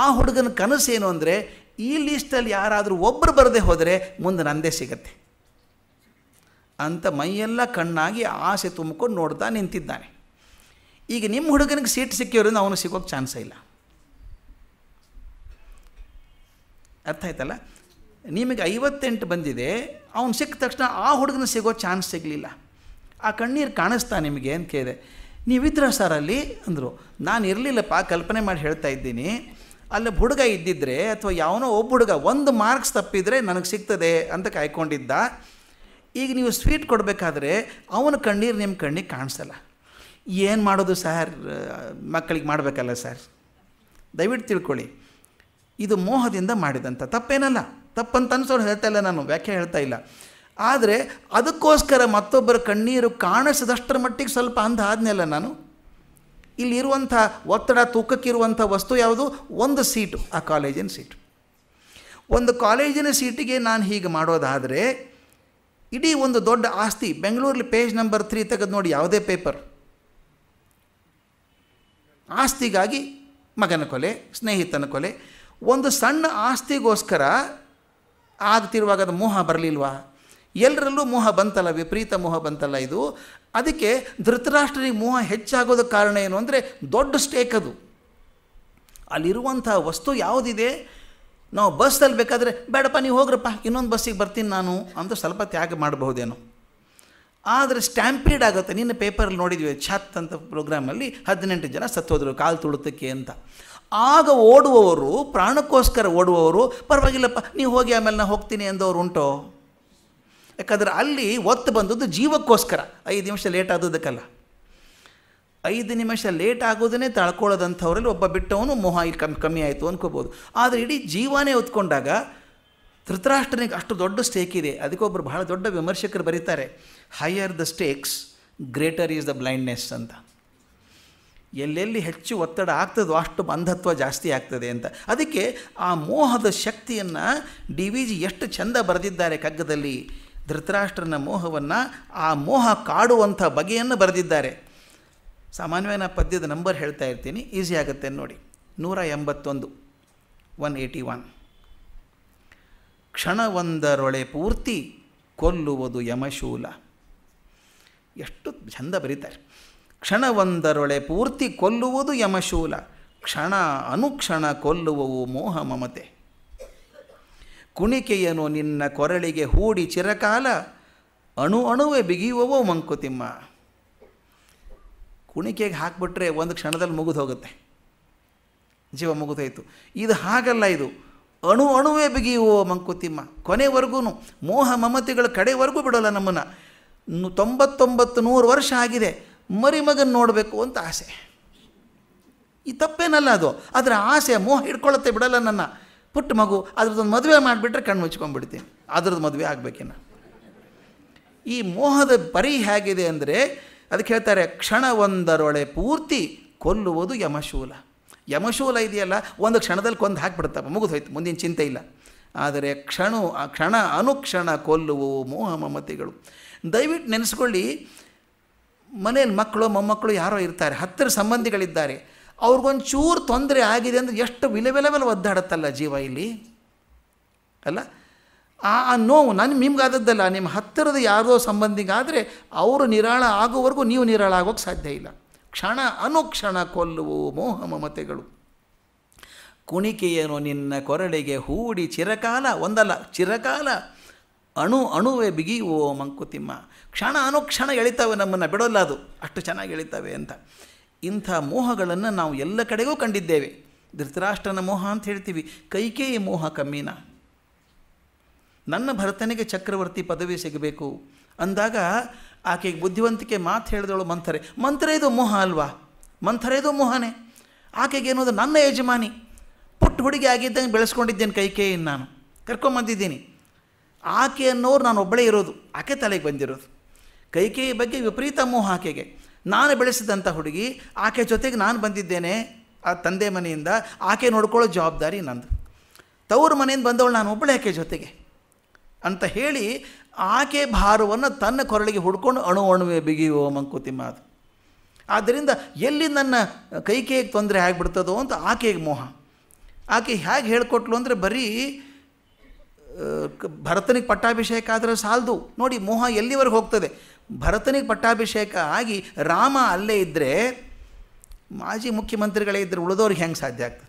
A: ಆ ಹುಡುಗನ ಏನು ಅಂದರೆ ಈ ಲೀಸ್ಟಲ್ಲಿ ಯಾರಾದರೂ ಒಬ್ಬರು ಬರದೆ ಹೋದರೆ ಮುಂದೆ ನಂದೇ ಸಿಗತ್ತೆ ಅಂತ ಮೈಯೆಲ್ಲ ಕಣ್ಣಾಗಿ ಆಸೆ ತುಂಬಿಕೊಂಡು ನೋಡ್ತಾ ನಿಂತಿದ್ದಾನೆ ಈಗ ನಿಮ್ಮ ಹುಡುಗನಿಗೆ ಸೀಟ್ ಸಿಕ್ಕಿರೋದ್ರಿಂದ ಅವನು ಸಿಗೋಕೆ ಚಾನ್ಸ್ ಇಲ್ಲ ಅರ್ಥ ಆಯ್ತಲ್ಲ ನಿಮಗೆ ಐವತ್ತೆಂಟು ಬಂದಿದೆ ಅವನು ಸಿಕ್ಕ ತಕ್ಷಣ ಆ ಹುಡುಗನ ಸಿಗೋ ಚಾನ್ಸ್ ಸಿಗಲಿಲ್ಲ ಆ ಕಣ್ಣೀರು ಕಾಣಿಸ್ತಾ ನಿಮಗೆ ಅಂತ ಕೇಳಿದೆ ನೀವಿದ್ರ ಸರ್ ಅಲ್ಲಿ ಅಂದರು ನಾನು ಇರಲಿಲ್ಲಪ್ಪ ಕಲ್ಪನೆ ಮಾಡಿ ಹೇಳ್ತಾ ಇದ್ದೀನಿ ಅಲ್ಲಿ ಹುಡುಗ ಇದ್ದಿದ್ದರೆ ಅಥವಾ ಯಾವನೋ ಒಬ್ಬ ಹುಡುಗ ಒಂದು ಮಾರ್ಕ್ಸ್ ತಪ್ಪಿದರೆ ನನಗೆ ಸಿಗ್ತದೆ ಅಂತ ಕಾಯ್ಕೊಂಡಿದ್ದ ಈಗ ನೀವು ಸ್ವೀಟ್ ಕೊಡಬೇಕಾದ್ರೆ ಅವನ ಕಣ್ಣೀರು ನಿಮ್ಮ ಕಣ್ಣಿಗೆ ಕಾಣಿಸಲ್ಲ ಏನು ಮಾಡೋದು ಸರ್ ಮಕ್ಕಳಿಗೆ ಮಾಡಬೇಕಲ್ಲ ಸರ್ ದಯವಿಟ್ಟು ತಿಳ್ಕೊಳ್ಳಿ ಇದು ಮೋಹದಿಂದ ಮಾಡಿದಂಥ ತಪ್ಪೇನಲ್ಲ ತಪ್ಪಂತ ಅನ್ಸೋರು ಹೇಳ್ತಾ ಇಲ್ಲ ನಾನು ವ್ಯಾಖ್ಯೆ ಹೇಳ್ತಾ ಇಲ್ಲ ಆದರೆ ಅದಕ್ಕೋಸ್ಕರ ಮತ್ತೊಬ್ಬರ ಕಣ್ಣೀರು ಕಾಣಿಸಿದಷ್ಟರ ಮಟ್ಟಿಗೆ ಸ್ವಲ್ಪ ಅಂದ ಆದ್ನಲ್ಲ ನಾನು ಇಲ್ಲಿರುವಂಥ ಒತ್ತಡ ತೂಕಕ್ಕಿರುವಂಥ ವಸ್ತು ಯಾವುದು ಒಂದು ಸೀಟು ಆ ಕಾಲೇಜಿನ ಸೀಟು ಒಂದು ಕಾಲೇಜಿನ ಸೀಟಿಗೆ ನಾನು ಹೀಗೆ ಮಾಡೋದಾದರೆ ಇಡೀ ಒಂದು ದೊಡ್ಡ ಆಸ್ತಿ ಬೆಂಗಳೂರಲ್ಲಿ ಪೇಜ್ ನಂಬರ್ ತ್ರೀ ತೆಗೆದು ನೋಡಿ ಯಾವುದೇ ಪೇಪರ್ ಆಸ್ತಿಗಾಗಿ ಮಗನ ಕೊಲೆ ಸ್ನೇಹಿತನ ಕೊಲೆ ಒಂದು ಸಣ್ಣ ಆಸ್ತಿಗೋಸ್ಕರ ಆಗ್ತಿರುವಾಗ ಅದು ಮೋಹ ಬರಲಿಲ್ವಾ ಎಲ್ಲರಲ್ಲೂ ಮೋಹ ಬಂತಲ್ಲ ವಿಪರೀತ ಮೋಹ ಬಂತಲ್ಲ ಇದು ಅದಕ್ಕೆ ಧೃತರಾಷ್ಟ್ರನಿಗೆ ಮೋಹ ಹೆಚ್ಚಾಗೋದಕ್ಕೆ ಕಾರಣ ಏನು ಅಂದರೆ ದೊಡ್ಡ ಸ್ಟೇಕ್ ಅದು ಅಲ್ಲಿರುವಂಥ ವಸ್ತು ಯಾವುದಿದೆ ನಾವು ಬಸ್ಸಲ್ಲಿ ಬೇಕಾದರೆ ಬೇಡಪ್ಪ ನೀವು ಹೋಗ್ರಪ್ಪ ಇನ್ನೊಂದು ಬಸ್ಸಿಗೆ ಬರ್ತೀನಿ ನಾನು ಅಂತ ಸ್ವಲ್ಪ ತ್ಯಾಗ ಮಾಡಬಹುದೇನೋ ಆದರೆ ಸ್ಟ್ಯಾಂಪೀಡ್ ಆಗುತ್ತೆ ನಿನ್ನ ಪೇಪರಲ್ಲಿ ನೋಡಿದ್ವಿ ಛತ್ ಅಂತ ಪ್ರೋಗ್ರಾಮಲ್ಲಿ ಹದಿನೆಂಟು ಜನ ಸತ್ತೋದ್ರು ಕಾಲು ತುಳಿತಕ್ಕೆ ಅಂತ ಆಗ ಓಡುವವರು ಪ್ರಾಣಕ್ಕೋಸ್ಕರ ಓಡುವವರು ಪರವಾಗಿಲ್ಲಪ್ಪ ನೀವು ಹೋಗಿ ಆಮೇಲೆ ನಾನು ಹೋಗ್ತೀನಿ ಎಂದವರು ಉಂಟೋ ಯಾಕಂದರೆ ಅಲ್ಲಿ ಒತ್ತು ಬಂದದ್ದು ಜೀವಕ್ಕೋಸ್ಕರ ಐದು ನಿಮಿಷ ಲೇಟ್ ಆದದಕ್ಕಲ್ಲ ಐದು ನಿಮಿಷ ಲೇಟ್ ಆಗೋದನ್ನೇ ತಳ್ಕೊಳ್ಳೋದಂಥವರಲ್ಲಿ ಒಬ್ಬ ಬಿಟ್ಟವನು ಮೋಹ ಇಲ್ಲಿ ಕಮ್ಮಿ ಕಮ್ಮಿ ಆಯಿತು ಅಂದ್ಕೋಬೋದು ಆದರೆ ಇಡೀ ಜೀವನೇ ಹೊತ್ಕೊಂಡಾಗ ಧೃತರಾಷ್ಟ್ರನಿಗೆ ಅಷ್ಟು ದೊಡ್ಡ ಸ್ಟೇಕ್ ಇದೆ ಅದಕ್ಕೊಬ್ಬರು ಬಹಳ ದೊಡ್ಡ ವಿಮರ್ಶಕರು ಬರೀತಾರೆ higher the stakes greater is the blindness ಅಂತ ಎಲ್ಲೆಲ್ಲಿ ಹೆಚ್ಚು ಒತ್ತಡ ಆಗ್ತದೋ ಅಷ್ಟು ಬಂಧತ್ವ ಜಾಸ್ತಿ ಆಗ್ತದೆ ಅಂತ ಅದಕ್ಕೆ ಆ ಮೋಹದ ಶಕ್ತಿಯನ್ನು ಡಿ ವಿ ಜಿ ಎಷ್ಟು ಚಂದ ಬರೆದಿದ್ದಾರೆ ಕಗ್ಗದಲ್ಲಿ ಧೃತರಾಷ್ಟ್ರನ ಮೋಹವನ್ನು ಆ ಮೋಹ ಕಾಡುವಂಥ ಬಗೆಯನ್ನು ಬರೆದಿದ್ದಾರೆ ಸಾಮಾನ್ಯವಾಗಿ ನಾನು ಪದ್ಯದ ನಂಬರ್ ಹೇಳ್ತಾ ಇರ್ತೀನಿ ಈಸಿ ಆಗುತ್ತೆ ನೋಡಿ ನೂರ ಎಂಬತ್ತೊಂದು ಒನ್ ಏಯ್ಟಿ ಒನ್ ಕ್ಷಣವೊಂದರೊಳೆ ಪೂರ್ತಿ ಕೊಲ್ಲುವುದು ಯಮಶೂಲ ಎಷ್ಟು ಚಂದ ಬರೀತಾರೆ ಕ್ಷಣವೊಂದರೊಳೆ ಪೂರ್ತಿ ಕೊಲ್ಲುವುದು ಯಮಶೂಲ ಕ್ಷಣ ಅನುಕ್ಷಣ ಕೊಲ್ಲುವವು ಮೋಹ ಮಮತೆ ಕುಣಿಕೆಯನು ನಿನ್ನ ಕೊರಳಿಗೆ ಹೂಡಿ ಚಿರಕಾಲ ಅಣು ಅಣುವೆ ಬಿಗಿಯುವವೋ ಮಂಕುತಿಮ್ಮ ಕುಣಿಕೆಗೆ ಹಾಕ್ಬಿಟ್ರೆ ಒಂದು ಕ್ಷಣದಲ್ಲಿ ಮುಗಿದು ಹೋಗುತ್ತೆ ಜೀವ ಮುಗಿದೋಯ್ತು ಇದು ಹಾಗಲ್ಲ ಇದು ಅಣು ಅಣುವೆ ಬಿಗಿಯುವೋ ಮಂಕುತಿಮ್ಮ ಕೊನೆವರೆಗೂ ಮೋಹ ಮಮತೆಗಳ ಕಡೆವರೆಗೂ ಬಿಡೋಲ್ಲ ನಮ್ಮನ್ನು ತೊಂಬತ್ತೊಂಬತ್ತು ನೂರು ವರ್ಷ ಆಗಿದೆ ಮರಿಮಗನ ನೋಡಬೇಕು ಅಂತ ಆಸೆ ಈ ತಪ್ಪೇನಲ್ಲ ಅದು ಆದರೆ ಆಸೆ ಮೋಹ ಹಿಡ್ಕೊಳ್ಳುತ್ತೆ ಬಿಡೋಲ್ಲ ನನ್ನ ಪುಟ್ಟ ಮಗು ಅದ್ರದ್ದೊಂದು ಮದುವೆ ಮಾಡಿಬಿಟ್ರೆ ಕಣ್ಣು ಮುಚ್ಕೊಂಡ್ಬಿಡ್ತೀನಿ ಅದ್ರದ್ದು ಮದುವೆ ಆಗಬೇಕಿನ್ನ ಈ ಮೋಹದ ಪರಿ ಹೇಗಿದೆ ಅಂದರೆ ಅದಕ್ಕೆ ಹೇಳ್ತಾರೆ ಕ್ಷಣವೊಂದರೊಳೆ ಪೂರ್ತಿ ಕೊಲ್ಲುವುದು ಯಮಶೂಲ ಯಮಶೂಲ ಇದೆಯಲ್ಲ ಒಂದು ಕ್ಷಣದಲ್ಲಿ ಕೊಂದು ಹಾಕಿಬಿಡ್ತಪ್ಪ ಮುಗಿದು ಹೋಯ್ತು ಮುಂದಿನ ಚಿಂತೆ ಇಲ್ಲ ಆದರೆ ಕ್ಷಣ ಕ್ಷಣ ಅನುಕ್ಷಣ ಕೊಲ್ಲುವು ಮೋಹ ಮಮತಿಗಳು ದಯವಿಟ್ಟು ನೆನೆಸ್ಕೊಳ್ಳಿ ಮನೇಲಿ ಮಕ್ಕಳು ಮೊಮ್ಮಕ್ಕಳು ಯಾರೋ ಇರ್ತಾರೆ ಹತ್ತಿರ ಸಂಬಂಧಿಗಳಿದ್ದಾರೆ ಅವ್ರಿಗೊಂಚೂರು ತೊಂದರೆ ಆಗಿದೆ ಅಂದರೆ ಎಷ್ಟು ಮೇಲೆ ಒದ್ದಾಡುತ್ತಲ್ಲ ಜೀವ ಇಲ್ಲಿ ಅಲ್ಲ ಆ ನೋವು ನಾನು ನಿಮ್ಗಾದದ್ದಲ್ಲ ನಿಮ್ಮ ಹತ್ತಿರದ ಯಾರೋ ಸಂಬಂಧಿಗಾದರೆ ಅವರು ನಿರಾಳ ಆಗೋವರೆಗೂ ನೀವು ನಿರಾಳ ಆಗೋಕ್ಕೆ ಸಾಧ್ಯ ಇಲ್ಲ ಕ್ಷಣ ಅನುಕ್ಷಣ ಕೊಲ್ಲುವು ಮೋಹ ಮಮತೆಗಳು ಕುಣಿಕೆಯನ್ನು ನಿನ್ನ ಕೊರಳಿಗೆ ಹೂಡಿ ಚಿರಕಾಲ ಒಂದಲ್ಲ ಚಿರಕಾಲ ಅಣು ಅಣುವೆ ಬಿಗಿಯುವೋ ಮಂಕುತಿಮ್ಮ ಕ್ಷಣ ಅನುಕ್ಷಣ ಎಳಿತಾವೆ ನಮ್ಮನ್ನು ಬಿಡೋಲ್ಲ ಅದು ಅಷ್ಟು ಚೆನ್ನಾಗಿ ಎಳಿತಾವೆ ಅಂತ ಇಂಥ ಮೋಹಗಳನ್ನು ನಾವು ಎಲ್ಲ ಕಡೆಗೂ ಕಂಡಿದ್ದೇವೆ ಧೃತರಾಷ್ಟ್ರನ ಮೋಹ ಅಂತ ಹೇಳ್ತೀವಿ ಕೈಕೇಯಿ ಮೋಹ ಕಮ್ಮಿನ ನನ್ನ ಭರತನಿಗೆ ಚಕ್ರವರ್ತಿ ಪದವಿ ಸಿಗಬೇಕು ಅಂದಾಗ ಆಕೆಗೆ ಬುದ್ಧಿವಂತಿಕೆ ಮಾತು ಹೇಳಿದವಳು ಮಂಥರೆ ಮಂಥರ ಇದು ಮೋಹ ಅಲ್ವಾ ಮಂಥರೇದು ಇದು ಮೋಹನೇ ಆಕೆಗೆ ಅನ್ನೋದು ನನ್ನ ಯಜಮಾನಿ ಪುಟ್ಟ ಹುಡುಗಿ ಆಗಿದ್ದಂಗೆ ಬೆಳೆಸ್ಕೊಂಡಿದ್ದೇನೆ ಕೈಕೇಯಿ ನಾನು ಕರ್ಕೊಂಬಂದಿದ್ದೀನಿ ಆಕೆ ಅನ್ನೋರು ನಾನು ಒಬ್ಬಳೇ ಇರೋದು ಆಕೆ ತಲೆಗೆ ಬಂದಿರೋದು ಕೈಕೇಯಿ ಬಗ್ಗೆ ವಿಪರೀತ ಮೋಹ ಆಕೆಗೆ ನಾನು ಬೆಳೆಸಿದಂಥ ಹುಡುಗಿ ಆಕೆ ಜೊತೆಗೆ ನಾನು ಬಂದಿದ್ದೇನೆ ಆ ತಂದೆ ಮನೆಯಿಂದ ಆಕೆ ನೋಡ್ಕೊಳ್ಳೋ ಜವಾಬ್ದಾರಿ ನಂದು ತವ್ರ ಮನೆಯಿಂದ ಬಂದವಳು ನಾನು ಒಬ್ಬಳೆ ಆಕೆ ಜೊತೆಗೆ ಅಂತ ಹೇಳಿ ಆಕೆ ಭಾರವನ್ನು ತನ್ನ ಕೊರಳಿಗೆ ಹುಡ್ಕೊಂಡು ಅಣು ಅಣುವೆ ಬಿಗಿಯುವ ಮಂಕುತಿಮ್ಮ ಅದು ಆದ್ದರಿಂದ ಎಲ್ಲಿ ನನ್ನ ಕೈಕೇಗೆ ತೊಂದರೆ ಆಗಿಬಿಡ್ತದೋ ಅಂತ ಆಕೆಗೆ ಮೋಹ ಆಕೆ ಹೇಗೆ ಹೇಳ್ಕೊಟ್ಲು ಅಂದರೆ ಬರೀ ಭರತನಿಗೆ ಪಟ್ಟಾಭಿಷೇಕ ಆದರೆ ಸಾಲದು ನೋಡಿ ಮೋಹ ಎಲ್ಲಿವರೆಗೆ ಹೋಗ್ತದೆ ಭರತನಿಗೆ ಪಟ್ಟಾಭಿಷೇಕ ಆಗಿ ರಾಮ ಅಲ್ಲೇ ಇದ್ದರೆ ಮಾಜಿ ಮುಖ್ಯಮಂತ್ರಿಗಳೇ ಇದ್ದರೆ ಉಳಿದವ್ರಿಗೆ ಹೆಂಗೆ ಸಾಧ್ಯ ಆಗ್ತದೆ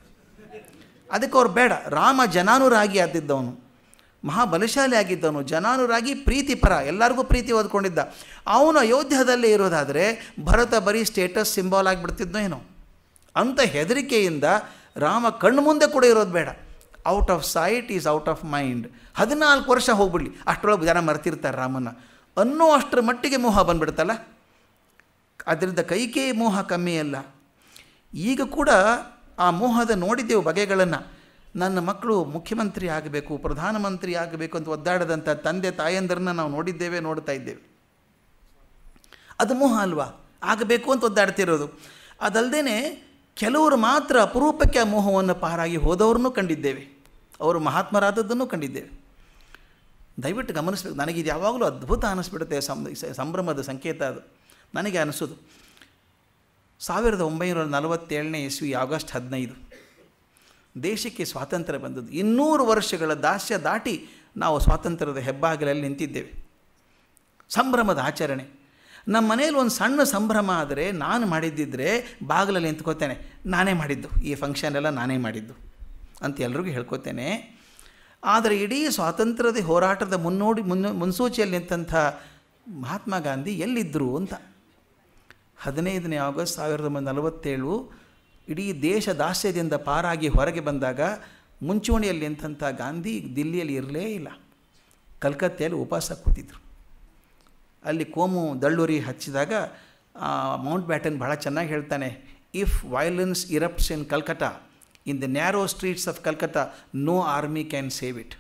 A: ಅದಕ್ಕೆ ಅವ್ರು ಬೇಡ ರಾಮ ಜನಾನುರಾಗಿ ಆದಿದ್ದವನು ಮಹಾಬಲಶಾಲಿ ಆಗಿದ್ದವನು ಜನಾನುರಾಗಿ ಪರ ಎಲ್ಲರಿಗೂ ಪ್ರೀತಿ ಓದ್ಕೊಂಡಿದ್ದ ಅವನು ಅಯೋಧ್ಯದಲ್ಲಿ ಇರೋದಾದರೆ ಭರತ ಬರೀ ಸ್ಟೇಟಸ್ ಸಿಂಬಾಲ್ ಆಗಿಬಿಡ್ತಿದ್ದೋ ಏನೋ ಅಂಥ ಹೆದರಿಕೆಯಿಂದ ರಾಮ ಕಣ್ಣು ಮುಂದೆ ಕೂಡ ಇರೋದು ಬೇಡ out of sight is out of mind ಹದಿನಾಲ್ಕು ವರ್ಷ ಹೋಗ್ಬಿಡ್ಲಿ ಅಷ್ಟರೊಳಗೆ ಜನ ಮರ್ತಿರ್ತಾರೆ ರಾಮನ ಅನ್ನೋ ಅಷ್ಟರ ಮಟ್ಟಿಗೆ ಮೋಹ ಬಂದ್ಬಿಡುತ್ತಲ್ಲ ಅದರಿಂದ ಕೈಕೇ ಮೋಹ ಕಮ್ಮಿ ಅಲ್ಲ ಈಗ ಕೂಡ ಆ ಮೋಹದ ನೋಡಿದ್ದೆವು ಬಗೆಗಳನ್ನು ನನ್ನ ಮಕ್ಕಳು ಮುಖ್ಯಮಂತ್ರಿ ಆಗಬೇಕು ಪ್ರಧಾನಮಂತ್ರಿ ಆಗಬೇಕು ಅಂತ ಒದ್ದಾಡದಂಥ ತಂದೆ ತಾಯಂದರನ್ನ ನಾವು ನೋಡಿದ್ದೇವೆ ನೋಡ್ತಾ ಇದ್ದೇವೆ ಅದು ಮೋಹ ಅಲ್ವಾ ಆಗಬೇಕು ಅಂತ ಒದ್ದಾಡ್ತಿರೋದು ಅದಲ್ಲದೆ ಕೆಲವರು ಮಾತ್ರ ಅಪರೂಪಕ್ಕೆ ಆ ಮೋಹವನ್ನು ಪಾರಾಗಿ ಹೋದವ್ರನ್ನೂ ಕಂಡಿದ್ದೇವೆ ಅವರು ಮಹಾತ್ಮರಾದದ್ದನ್ನು ಕಂಡಿದ್ದೇವೆ ದಯವಿಟ್ಟು ಗಮನಿಸಬೇಕು ಇದು ಯಾವಾಗಲೂ ಅದ್ಭುತ ಅನಿಸ್ಬಿಡುತ್ತೆ ಸಂಭ್ರಮದ ಸಂಕೇತ ಅದು ನನಗೆ ಅನಿಸೋದು ಸಾವಿರದ ಒಂಬೈನೂರ ನಲವತ್ತೇಳನೇ ಇಸ್ವಿ ಆಗಸ್ಟ್ ಹದಿನೈದು ದೇಶಕ್ಕೆ ಸ್ವಾತಂತ್ರ್ಯ ಬಂದದ್ದು ಇನ್ನೂರು ವರ್ಷಗಳ ದಾಸ್ಯ ದಾಟಿ ನಾವು ಸ್ವಾತಂತ್ರ್ಯದ ಹೆಬ್ಬಾಗಿಲಲ್ಲಿ ನಿಂತಿದ್ದೇವೆ ಸಂಭ್ರಮದ ಆಚರಣೆ ನಮ್ಮ ಮನೇಲಿ ಒಂದು ಸಣ್ಣ ಸಂಭ್ರಮ ಆದರೆ ನಾನು ಮಾಡಿದ್ದಿದ್ದರೆ ಬಾಗಿಲಲ್ಲಿ ನಿಂತ್ಕೋತೇನೆ ನಾನೇ ಮಾಡಿದ್ದು ಈ ಫಂಕ್ಷನ್ ಎಲ್ಲ ನಾನೇ ಮಾಡಿದ್ದು ಅಂತ ಎಲ್ರಿಗೂ ಹೇಳ್ಕೊತೇನೆ ಆದರೆ ಇಡೀ ಸ್ವಾತಂತ್ರ್ಯದ ಹೋರಾಟದ ಮುನ್ನೋಡಿ ಮುನ್ನ ಮುನ್ಸೂಚಿಯಲ್ಲಿ ನಿಂತಹ ಮಹಾತ್ಮ ಗಾಂಧಿ ಎಲ್ಲಿದ್ದರು ಅಂತ ಹದಿನೈದನೇ ಆಗಸ್ಟ್ ಸಾವಿರದ ಒಂಬೈನೂರ ನಲವತ್ತೇಳು ಇಡೀ ದೇಶ ದಾಸ್ಯದಿಂದ ಪಾರಾಗಿ ಹೊರಗೆ ಬಂದಾಗ ಮುಂಚೂಣಿಯಲ್ಲಿ ನಿಂತಹ ಗಾಂಧಿ ದಿಲ್ಲಿಯಲ್ಲಿ ಇರಲೇ ಇಲ್ಲ ಕಲ್ಕತ್ತೆಯಲ್ಲಿ ಉಪವಾಸ ಕೂತಿದ್ರು ಅಲ್ಲಿ ಕೋಮು ದಳ್ಳುರಿ ಹಚ್ಚಿದಾಗ ಮೌಂಟ್ ಬ್ಯಾಟನ್ ಭಾಳ ಚೆನ್ನಾಗಿ ಹೇಳ್ತಾನೆ if violence erupts in Calcutta in the narrow streets of Calcutta no army can save it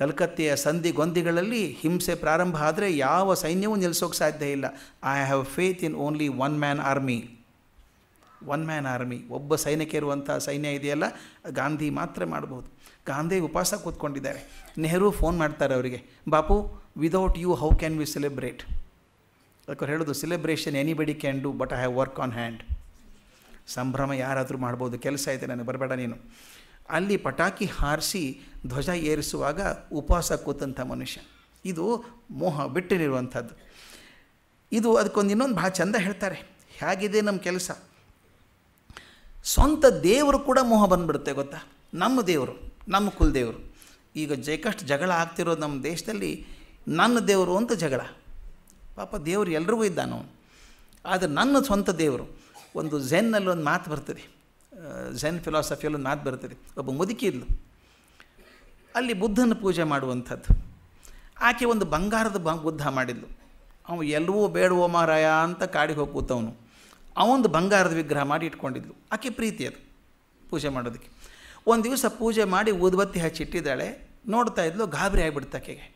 A: ಕಲ್ಕತ್ತೆಯ ಸಂಧಿಗೊಂದಿಗಳಲ್ಲಿ ಹಿಂಸೆ ಪ್ರಾರಂಭ ಆದರೆ ಯಾವ ಸೈನ್ಯವೂ ನಿಲ್ಲಿಸೋಕೆ ಸಾಧ್ಯ ಇಲ್ಲ I have faith in only one man army one man army ಒಬ್ಬ ಸೈನಿಕ ಇರುವಂಥ ಸೈನ್ಯ ಇದೆಯಲ್ಲ ಗಾಂಧಿ ಮಾತ್ರ ಮಾಡ್ಬೋದು ಗಾಂಧಿ ಉಪವಾಸ ಕೂತ್ಕೊಂಡಿದ್ದಾರೆ ನೆಹರು ಫೋನ್ ಮಾಡ್ತಾರೆ ಅವರಿಗೆ Bapu without you how can we celebrate ಅದಕ್ಕೆ ಹೇಳೋದು celebration anybody can do but I have work on hand ಸಂಭ್ರಮ ಯಾರಾದರೂ ಮಾಡ್ಬೋದು ಕೆಲಸ ಐತೆ ನನಗೆ ಬರಬೇಡ ನೀನು ಅಲ್ಲಿ ಪಟಾಕಿ ಹಾರಿಸಿ ಧ್ವಜ ಏರಿಸುವಾಗ ಉಪವಾಸ ಕೂತಂಥ ಮನುಷ್ಯ ಇದು ಮೋಹ ಬಿಟ್ಟಿನಿರುವಂಥದ್ದು ಇದು ಅದಕ್ಕೊಂದು ಇನ್ನೊಂದು ಭಾಳ ಚಂದ ಹೇಳ್ತಾರೆ ಹೇಗಿದೆ ನಮ್ಮ ಕೆಲಸ ಸ್ವಂತ ದೇವರು ಕೂಡ ಮೋಹ ಬಂದುಬಿಡುತ್ತೆ ಗೊತ್ತಾ ನಮ್ಮ ದೇವರು ನಮ್ಮ ಕುಲದೇವರು ಈಗ ಜೈಕಷ್ಟು ಜಗಳ ಆಗ್ತಿರೋದು ನಮ್ಮ ದೇಶದಲ್ಲಿ ನನ್ನ ದೇವರು ಅಂತ ಜಗಳ ಪಾಪ ದೇವರು ಎಲ್ರಿಗೂ ಇದ್ದಾನು ಆದರೆ ನನ್ನ ಸ್ವಂತ ದೇವರು ಒಂದು ಝೆನ್ನಲ್ಲಿ ಒಂದು ಮಾತು ಬರ್ತದೆ ಝೆನ್ ಫಿಲಾಸಫಿಯಲ್ಲಿ ಒಂದು ಮಾತು ಬರ್ತದೆ ಒಬ್ಬ ಮುದುಕಿ ಅಲ್ಲಿ ಬುದ್ಧನ ಪೂಜೆ ಮಾಡುವಂಥದ್ದು ಆಕೆ ಒಂದು ಬಂಗಾರದ ಬ ಬುದ್ಧ ಮಾಡಿದ್ಲು ಅವನು ಎಲ್ಲವೂ ಬೇಡವೋ ಮಾರಾಯ ಅಂತ ಕಾಡಿಗೆ ಹೋಗಿ ಕೂತವನು ಅವೊಂದು ಬಂಗಾರದ ವಿಗ್ರಹ ಮಾಡಿ ಇಟ್ಕೊಂಡಿದ್ಲು ಆಕೆ ಪ್ರೀತಿ ಅದು ಪೂಜೆ ಮಾಡೋದಕ್ಕೆ ಒಂದು ದಿವಸ ಪೂಜೆ ಮಾಡಿ ಊದುಬತ್ತಿ ಹಚ್ಚಿಟ್ಟಿದ್ದಾಳೆ ನೋಡ್ತಾ ಇದ್ಲು ಗಾಬರಿ ಆಗಿಬಿಡ್ತು ಆಕೆಗೆ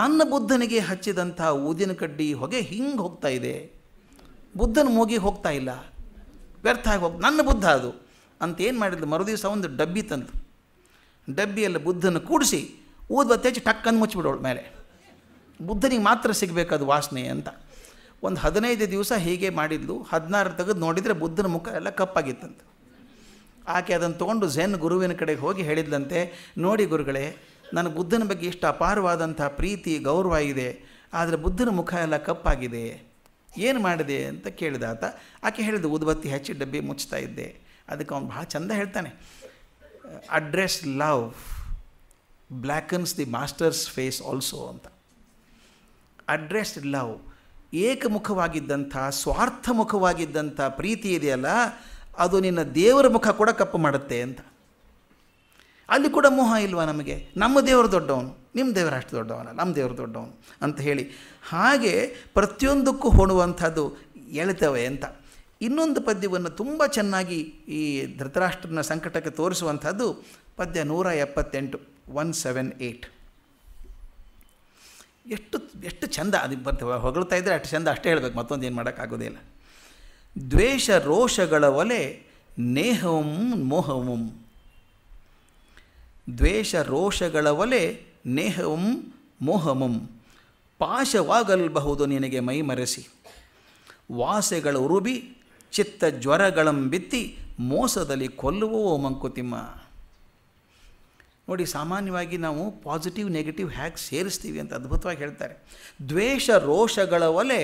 A: ನನ್ನ ಬುದ್ಧನಿಗೆ ಹಚ್ಚಿದಂಥ ಊದಿನ ಕಡ್ಡಿ ಹೊಗೆ ಹಿಂಗೆ ಹೋಗ್ತಾ ಇದೆ ಬುದ್ಧನ ಮೂಗಿ ಹೋಗ್ತಾ ಇಲ್ಲ ವ್ಯರ್ಥ ಹೋಗಿ ನನ್ನ ಬುದ್ಧ ಅದು ಅಂತ ಏನು ಮಾಡಿದ್ಲು ಮರುದಿವಸ ಒಂದು ಡಬ್ಬಿ ತಂದು ಡಬ್ಬಿಯಲ್ಲಿ ಬುದ್ಧನ ಕೂಡಿಸಿ ಊದ್ ಬತ್ತೆಚ್ಚಿ ಟಕ್ಕನ್ನು ಮುಚ್ಚಿಬಿಡೋಳು ಮೇಲೆ ಬುದ್ಧನಿಗೆ ಮಾತ್ರ ಸಿಗಬೇಕದು ವಾಸನೆ ಅಂತ ಒಂದು ಹದಿನೈದು ದಿವಸ ಹೀಗೆ ಮಾಡಿದ್ಲು ಹದಿನಾರು ತೆಗೆದು ನೋಡಿದರೆ ಬುದ್ಧನ ಮುಖ ಎಲ್ಲ ಕಪ್ಪಾಗಿತ್ತಂತೆ ಆಕೆ ಅದನ್ನು ತೊಗೊಂಡು ಝೆನ್ ಗುರುವಿನ ಕಡೆಗೆ ಹೋಗಿ ಹೇಳಿದ್ಲಂತೆ ನೋಡಿ ಗುರುಗಳೇ ನನ್ನ ಬುದ್ಧನ ಬಗ್ಗೆ ಇಷ್ಟು ಅಪಾರವಾದಂಥ ಪ್ರೀತಿ ಗೌರವ ಇದೆ ಆದರೆ ಬುದ್ಧನ ಮುಖ ಎಲ್ಲ ಕಪ್ಪಾಗಿದೆ ಏನು ಮಾಡಿದೆ ಅಂತ ಕೇಳಿದ ಆತ ಆಕೆ ಹೇಳಿದ ಉದ್ಬತ್ತಿ ಹಚ್ಚಿ ಡಬ್ಬಿ ಮುಚ್ತಾ ಇದ್ದೆ ಅದಕ್ಕೆ ಅವನು ಭಾಳ ಚಂದ ಹೇಳ್ತಾನೆ address love blackens the masters face also ಅಂತ ಅಡ್ರೆಸ್ ಲವ್ ಏಕಮುಖವಾಗಿದ್ದಂಥ ಸ್ವಾರ್ಥಮುಖವಾಗಿದ್ದಂಥ ಪ್ರೀತಿ ಇದೆಯಲ್ಲ ಅದು ನಿನ್ನ ದೇವರ ಮುಖ ಕೂಡ ಕಪ್ಪು ಮಾಡುತ್ತೆ ಅಂತ ಅಲ್ಲಿ ಕೂಡ ಮೋಹ ಇಲ್ವಾ ನಮಗೆ ನಮ್ಮ ದೇವರು ದೊಡ್ಡವನು ನಿಮ್ಮ ದೇವರು ಅಷ್ಟು ದೊಡ್ಡವನ ನಮ್ಮ ದೇವರು ದೊಡ್ಡವನು ಅಂತ ಹೇಳಿ ಹಾಗೆ ಪ್ರತಿಯೊಂದಕ್ಕೂ ಹೊಣುವಂಥದ್ದು ಎಳಿತವೆ ಅಂತ ಇನ್ನೊಂದು ಪದ್ಯವನ್ನು ತುಂಬ ಚೆನ್ನಾಗಿ ಈ ಧೃತರಾಷ್ಟ್ರನ ಸಂಕಟಕ್ಕೆ ತೋರಿಸುವಂಥದ್ದು ಪದ್ಯ ನೂರ ಎಪ್ಪತ್ತೆಂಟು ಒನ್ ಸೆವೆನ್ ಏಯ್ಟ್ ಎಷ್ಟು ಎಷ್ಟು ಚಂದ ಅದು ಬರ್ತವೆ ಹೊಗಳ್ತಾ ಇದ್ದರೆ ಅಷ್ಟು ಚಂದ ಅಷ್ಟೇ ಹೇಳಬೇಕು ಮತ್ತೊಂದು ಏನು ಇಲ್ಲ ದ್ವೇಷ ರೋಷಗಳ ಒಲೆ ನೇಹವಂ ಮೋಹವಂ ದ್ವೇಷ ರೋಷಗಳ ಒಲೆ ನೇಹವಂ ಮೋಹಮಂ ಪಾಶವಾಗಲ್ಬಹುದು ನಿನಗೆ ಮೈ ಮರೆಸಿ ವಾಸೆಗಳ ಉರುಬಿ ಚಿತ್ತ ಜ್ವರಗಳಂಬಿತ್ತಿ ಮೋಸದಲ್ಲಿ ಕೊಲ್ಲುವೋ ಮಂಕುತಿಮ್ಮ ನೋಡಿ ಸಾಮಾನ್ಯವಾಗಿ ನಾವು ಪಾಸಿಟಿವ್ ನೆಗೆಟಿವ್ ಹೇಗೆ ಸೇರಿಸ್ತೀವಿ ಅಂತ ಅದ್ಭುತವಾಗಿ ಹೇಳ್ತಾರೆ ದ್ವೇಷ ರೋಷಗಳ ಒಲೆ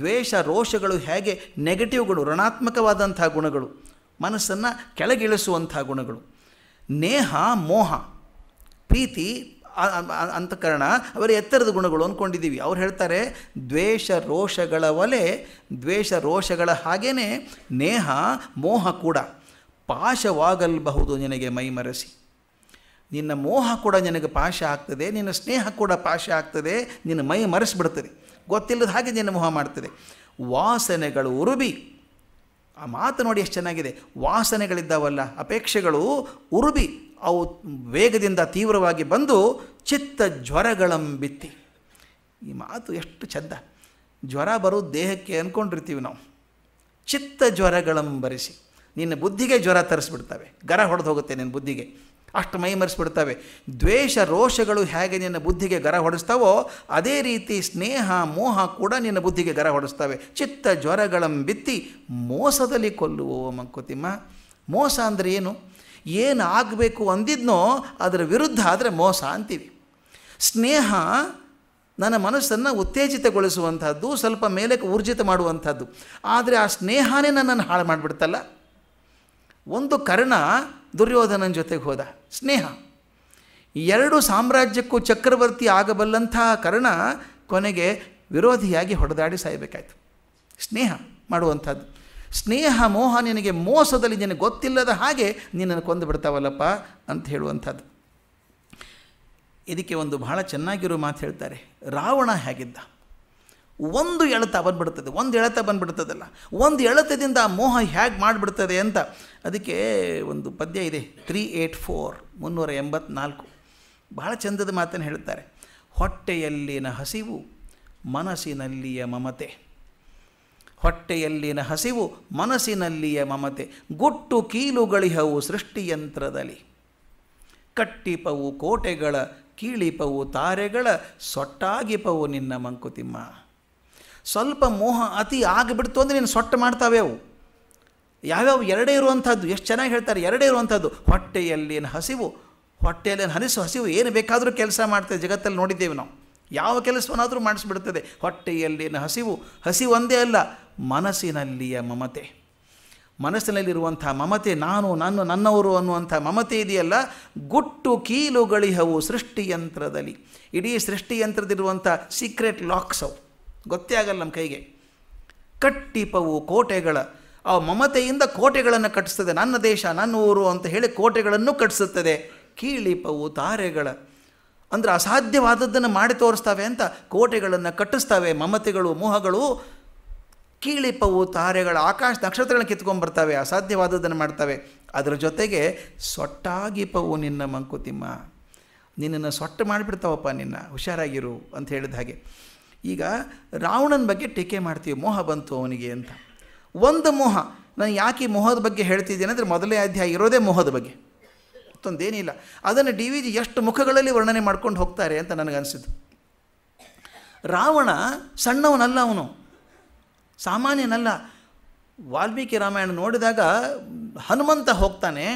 A: ದ್ವೇಷ ರೋಷಗಳು ಹೇಗೆ ನೆಗೆಟಿವ್ಗಳು ಋಣಾತ್ಮಕವಾದಂಥ ಗುಣಗಳು ಮನಸ್ಸನ್ನು ಕೆಳಗಿಳಿಸುವಂಥ ಗುಣಗಳು ನೇಹ ಮೋಹ ಪ್ರೀತಿ ಅಂತಕರಣ ಅವರ ಎತ್ತರದ ಗುಣಗಳು ಅಂದ್ಕೊಂಡಿದ್ದೀವಿ ಅವ್ರು ಹೇಳ್ತಾರೆ ದ್ವೇಷ ರೋಷಗಳ ಒಲೆ ದ್ವೇಷ ರೋಷಗಳ ಹಾಗೇ ನೇಹ ಮೋಹ ಕೂಡ ಪಾಶವಾಗಲ್ಬಹುದು ನಿನಗೆ ಮೈ ಮರೆಸಿ ನಿನ್ನ ಮೋಹ ಕೂಡ ನಿನಗೆ ಪಾಶ ಆಗ್ತದೆ ನಿನ್ನ ಸ್ನೇಹ ಕೂಡ ಪಾಶ ಆಗ್ತದೆ ನಿನ್ನ ಮೈ ಮರೆಸಿಬಿಡ್ತದೆ ಗೊತ್ತಿಲ್ಲದ ಹಾಗೆ ನಿನ್ನ ಮೋಹ ಮಾಡ್ತದೆ ವಾಸನೆಗಳು ಉರುಬಿ ಆ ಮಾತು ನೋಡಿ ಎಷ್ಟು ಚೆನ್ನಾಗಿದೆ ವಾಸನೆಗಳಿದ್ದಾವಲ್ಲ ಅಪೇಕ್ಷೆಗಳು ಉರುಬಿ ಅವು ವೇಗದಿಂದ ತೀವ್ರವಾಗಿ ಬಂದು ಚಿತ್ತ ಜ್ವರಗಳಂಬಿತ್ತಿ ಈ ಮಾತು ಎಷ್ಟು ಚಂದ ಜ್ವರ ಬರೋ ದೇಹಕ್ಕೆ ಅಂದ್ಕೊಂಡಿರ್ತೀವಿ ನಾವು ಚಿತ್ತ ಜ್ವರಗಳಂಬರಿಸಿ ನಿನ್ನ ಬುದ್ಧಿಗೆ ಜ್ವರ ತರಿಸ್ಬಿಡ್ತವೆ ಗರ ಹೊಡೆದು ಹೋಗುತ್ತೆ ನಿನ್ನ ಬುದ್ಧಿಗೆ ಅಷ್ಟು ಮೈ ಮರೆಸ್ಬಿಡ್ತವೆ ದ್ವೇಷ ರೋಷಗಳು ಹೇಗೆ ನಿನ್ನ ಬುದ್ಧಿಗೆ ಗರ ಹೊಡೆಸ್ತಾವೋ ಅದೇ ರೀತಿ ಸ್ನೇಹ ಮೋಹ ಕೂಡ ನಿನ್ನ ಬುದ್ಧಿಗೆ ಗರ ಹೊಡೆಸ್ತವೆ ಚಿತ್ತ ಜ್ವರಗಳಂಬಿತ್ತಿ ಮೋಸದಲ್ಲಿ ಕೊಲ್ಲುವ ಮಂಕುತಿಮ್ಮ ಮೋಸ ಅಂದರೆ ಏನು ಏನು ಆಗಬೇಕು ಅಂದಿದ್ನೋ ಅದರ ವಿರುದ್ಧ ಆದರೆ ಮೋಸ ಅಂತೀವಿ ಸ್ನೇಹ ನನ್ನ ಮನಸ್ಸನ್ನು ಉತ್ತೇಜಿತಗೊಳಿಸುವಂಥದ್ದು ಸ್ವಲ್ಪ ಮೇಲಕ್ಕೆ ಊರ್ಜಿತ ಮಾಡುವಂಥದ್ದು ಆದರೆ ಆ ಸ್ನೇಹನೇ ನನ್ನನ್ನು ಹಾಳು ಮಾಡಿಬಿಡ್ತಲ್ಲ ಒಂದು ಕರ್ಣ ದುರ್ಯೋಧನನ ಜೊತೆಗೆ ಹೋದ ಸ್ನೇಹ ಎರಡು ಸಾಮ್ರಾಜ್ಯಕ್ಕೂ ಚಕ್ರವರ್ತಿ ಆಗಬಲ್ಲಂತಹ ಕರ್ಣ ಕೊನೆಗೆ ವಿರೋಧಿಯಾಗಿ ಹೊಡೆದಾಡಿ ಸಾಯಬೇಕಾಯಿತು ಸ್ನೇಹ ಮಾಡುವಂಥದ್ದು ಸ್ನೇಹ ಮೋಹ ನಿನಗೆ ಮೋಸದಲ್ಲಿ ನಿನಗೆ ಗೊತ್ತಿಲ್ಲದ ಹಾಗೆ ನಿನ್ನನ್ನು ಕೊಂದು ಬಿಡ್ತಾವಲ್ಲಪ್ಪ ಅಂತ ಹೇಳುವಂಥದ್ದು ಇದಕ್ಕೆ ಒಂದು ಬಹಳ ಚೆನ್ನಾಗಿರೋ ಮಾತು ಹೇಳ್ತಾರೆ ರಾವಣ ಹೇಗಿದ್ದ ಒಂದು ಎಳೆತ ಬಂದ್ಬಿಡ್ತದೆ ಒಂದು ಎಳೆತ ಬಂದ್ಬಿಡ್ತದಲ್ಲ ಒಂದು ಎಳೆತದಿಂದ ಆ ಮೋಹ ಹೇಗೆ ಮಾಡಿಬಿಡ್ತದೆ ಅಂತ ಅದಕ್ಕೆ ಒಂದು ಪದ್ಯ ಇದೆ ತ್ರೀ ಏಯ್ಟ್ ಫೋರ್ ಮುನ್ನೂರ ಎಂಬತ್ನಾಲ್ಕು ಭಾಳ ಚಂದದ ಮಾತನ್ನು ಹೇಳ್ತಾರೆ ಹೊಟ್ಟೆಯಲ್ಲಿನ ಹಸಿವು ಮನಸ್ಸಿನಲ್ಲಿಯ ಮಮತೆ ಹೊಟ್ಟೆಯಲ್ಲಿನ ಹಸಿವು ಮನಸ್ಸಿನಲ್ಲಿಯ ಮಮತೆ ಗುಟ್ಟು ಕೀಲುಗಳಿಹವು ಸೃಷ್ಟಿಯಂತ್ರದಲ್ಲಿ ಕಟ್ಟಿಪವು ಕೋಟೆಗಳ ಕೀಳಿಪವು ತಾರೆಗಳ ಸೊಟ್ಟಾಗಿಪವು ನಿನ್ನ ಮಂಕುತಿಮ್ಮ ಸ್ವಲ್ಪ ಮೋಹ ಅತಿ ಆಗಿಬಿಡ್ತು ಅಂದರೆ ನೀನು ಸೊಟ್ಟ ಅವು ಯಾವ್ಯಾವ ಎರಡೇ ಇರುವಂಥದ್ದು ಎಷ್ಟು ಚೆನ್ನಾಗಿ ಹೇಳ್ತಾರೆ ಎರಡೇ ಇರುವಂಥದ್ದು ಹೊಟ್ಟೆಯಲ್ಲಿನ ಹಸಿವು ಹೊಟ್ಟೆಯಲ್ಲಿನ ಹನಿಸು ಹಸಿವು ಏನು ಬೇಕಾದರೂ ಕೆಲಸ ಮಾಡ್ತೇವೆ ಜಗತ್ತಲ್ಲಿ ನೋಡಿದ್ದೇವೆ ನಾವು ಯಾವ ಕೆಲಸವನ್ನಾದರೂ ಮಾಡಿಸ್ಬಿಡ್ತದೆ ಹೊಟ್ಟೆಯಲ್ಲಿನ ಹಸಿವು ಹಸಿವು ಒಂದೇ ಅಲ್ಲ ಮನಸ್ಸಿನಲ್ಲಿಯ ಮಮತೆ ಮನಸ್ಸಿನಲ್ಲಿರುವಂಥ ಮಮತೆ ನಾನು ನನ್ನ ನನ್ನವರು ಅನ್ನುವಂಥ ಮಮತೆ ಇದೆಯಲ್ಲ ಗುಟ್ಟು ಕೀಲುಗಳಿಹವು ಸೃಷ್ಟಿಯಂತ್ರದಲ್ಲಿ ಇಡೀ ಸೃಷ್ಟಿಯಂತ್ರದಿರುವಂಥ ಸೀಕ್ರೆಟ್ ಲಾಕ್ಸ್ ಅವು ಗೊತ್ತೇ ಆಗಲ್ಲ ನಮ್ಮ ಕೈಗೆ ಕಟ್ಟಿಪವು ಕೋಟೆಗಳ ಆ ಮಮತೆಯಿಂದ ಕೋಟೆಗಳನ್ನು ಕಟ್ಟಿಸ್ತದೆ ನನ್ನ ದೇಶ ನನ್ನ ಊರು ಅಂತ ಹೇಳಿ ಕೋಟೆಗಳನ್ನು ಕಟ್ಟಿಸುತ್ತದೆ ಕೀಳಿಪವು ತಾರೆಗಳ ಅಂದರೆ ಅಸಾಧ್ಯವಾದದ್ದನ್ನು ಮಾಡಿ ತೋರಿಸ್ತವೆ ಅಂತ ಕೋಟೆಗಳನ್ನು ಕಟ್ಟಿಸ್ತಾವೆ ಮಮತೆಗಳು ಮೋಹಗಳು ಕೀಳಿಪವು ತಾರೆಗಳು ಆಕಾಶ ನಕ್ಷತ್ರಗಳನ್ನ ಕಿತ್ಕೊಂಡ್ಬರ್ತವೆ ಅಸಾಧ್ಯವಾದದ್ದನ್ನು ಮಾಡ್ತವೆ ಅದರ ಜೊತೆಗೆ ಸೊಟ್ಟಾಗಿ ಪವು ನಿನ್ನ ಮಂಕುತಿಮ್ಮ ನಿನ್ನನ್ನು ಸೊಟ್ಟು ಮಾಡಿಬಿಡ್ತಾವಪ್ಪ ನಿನ್ನ ಹುಷಾರಾಗಿರು ಅಂತ ಹೇಳಿದ ಹಾಗೆ ಈಗ ರಾವಣನ ಬಗ್ಗೆ ಟೀಕೆ ಮಾಡ್ತೀವಿ ಮೋಹ ಬಂತು ಅವನಿಗೆ ಅಂತ ಒಂದು ಮೋಹ ನಾನು ಯಾಕೆ ಮೋಹದ ಬಗ್ಗೆ ಹೇಳ್ತಿದ್ದೇನೆ ಅಂದರೆ ಮೊದಲೇ ಅಧ್ಯಾಯ ಇರೋದೇ ಮೋಹದ ಬಗ್ಗೆ ಮತ್ತೊಂದೇನಿಲ್ಲ ಅದನ್ನು ಡಿ ವಿ ಜಿ ಎಷ್ಟು ಮುಖಗಳಲ್ಲಿ ವರ್ಣನೆ ಮಾಡ್ಕೊಂಡು ಹೋಗ್ತಾರೆ ಅಂತ ನನಗನ್ಸಿದ್ದು ರಾವಣ ಸಣ್ಣವನಲ್ಲ ಅವನು ಸಾಮಾನ್ಯನಲ್ಲ ವಾಲ್ಮೀಕಿ ರಾಮಾಯಣ ನೋಡಿದಾಗ ಹನುಮಂತ ಹೋಗ್ತಾನೆ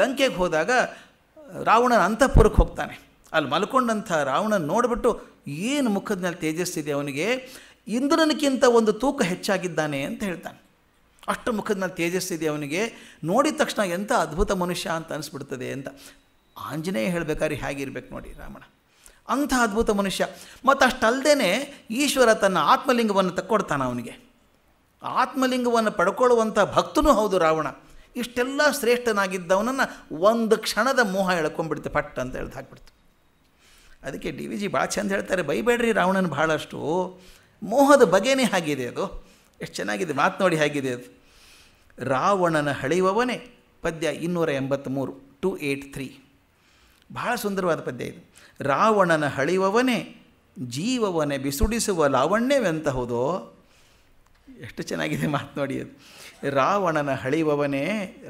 A: ಲಂಕೆಗೆ ಹೋದಾಗ ರಾವಣನ ಅಂತಃಪುರಕ್ಕೆ ಹೋಗ್ತಾನೆ ಅಲ್ಲಿ ಮಲ್ಕೊಂಡಂಥ ರಾವಣನ ನೋಡಿಬಿಟ್ಟು ಏನು ಮುಖದ ಮೇಲೆ ತೇಜಸ್ಸಿದೆ ಅವನಿಗೆ ಇಂದ್ರನಕ್ಕಿಂತ ಒಂದು ತೂಕ ಹೆಚ್ಚಾಗಿದ್ದಾನೆ ಅಂತ ಹೇಳ್ತಾನೆ ಅಷ್ಟು ಮುಖದಲ್ಲಿ ತೇಜಸ್ಸಿದೆ ಅವನಿಗೆ ನೋಡಿದ ತಕ್ಷಣ ಎಂಥ ಅದ್ಭುತ ಮನುಷ್ಯ ಅಂತ ಅನಿಸ್ಬಿಡ್ತದೆ ಅಂತ ಆಂಜನೇಯ ಹೇಳಬೇಕಾದ್ರೆ ಹೇಗಿರ್ಬೇಕು ನೋಡಿ ರಾಮಣ ಅಂಥ ಅದ್ಭುತ ಮನುಷ್ಯ ಮತ್ತು ಅಷ್ಟಲ್ಲದೆ ಈಶ್ವರ ತನ್ನ ಆತ್ಮಲಿಂಗವನ್ನು ತಕ್ಕೊಡ್ತಾನೆ ಅವನಿಗೆ ಆತ್ಮಲಿಂಗವನ್ನು ಪಡ್ಕೊಳ್ಳುವಂಥ ಭಕ್ತನೂ ಹೌದು ರಾವಣ ಇಷ್ಟೆಲ್ಲ ಶ್ರೇಷ್ಠನಾಗಿದ್ದವನನ್ನು ಒಂದು ಕ್ಷಣದ ಮೋಹ ಎಳ್ಕೊಂಡ್ಬಿಡ್ತು ಪಟ್ ಅಂತ ಹೇಳ್ದು ಹಾಕ್ಬಿಡ್ತು ಅದಕ್ಕೆ ಡಿ ವಿ ಜಿ ಭಾಳ ಚೆಂದ ಹೇಳ್ತಾರೆ ಬೈಬೇಡ್ರಿ ರಾವಣನ ಭಾಳಷ್ಟು ಮೋಹದ ಬಗೆನೇ ಹಾಗಿದೆ ಅದು ಎಷ್ಟು ಚೆನ್ನಾಗಿದೆ ಮಾತು ನೋಡಿ ಹೇಗಿದೆ ಅದು ರಾವಣನ ಹಳೆಯುವವನೇ ಪದ್ಯ ಇನ್ನೂರ ಎಂಬತ್ತ್ಮೂರು ಟು ಏಯ್ಟ್ ತ್ರೀ ಬಹಳ ಸುಂದರವಾದ ಪದ್ಯ ಇದು ರಾವಣನ ಹಳೆಯುವವನೇ ಜೀವವನೇ ಬಿಸುಡಿಸುವ ಹೌದೋ ಎಷ್ಟು ಚೆನ್ನಾಗಿದೆ ಮಾತು ನೋಡಿ ಅದು ರಾವಣನ ಹಳೆಯುವವನೇ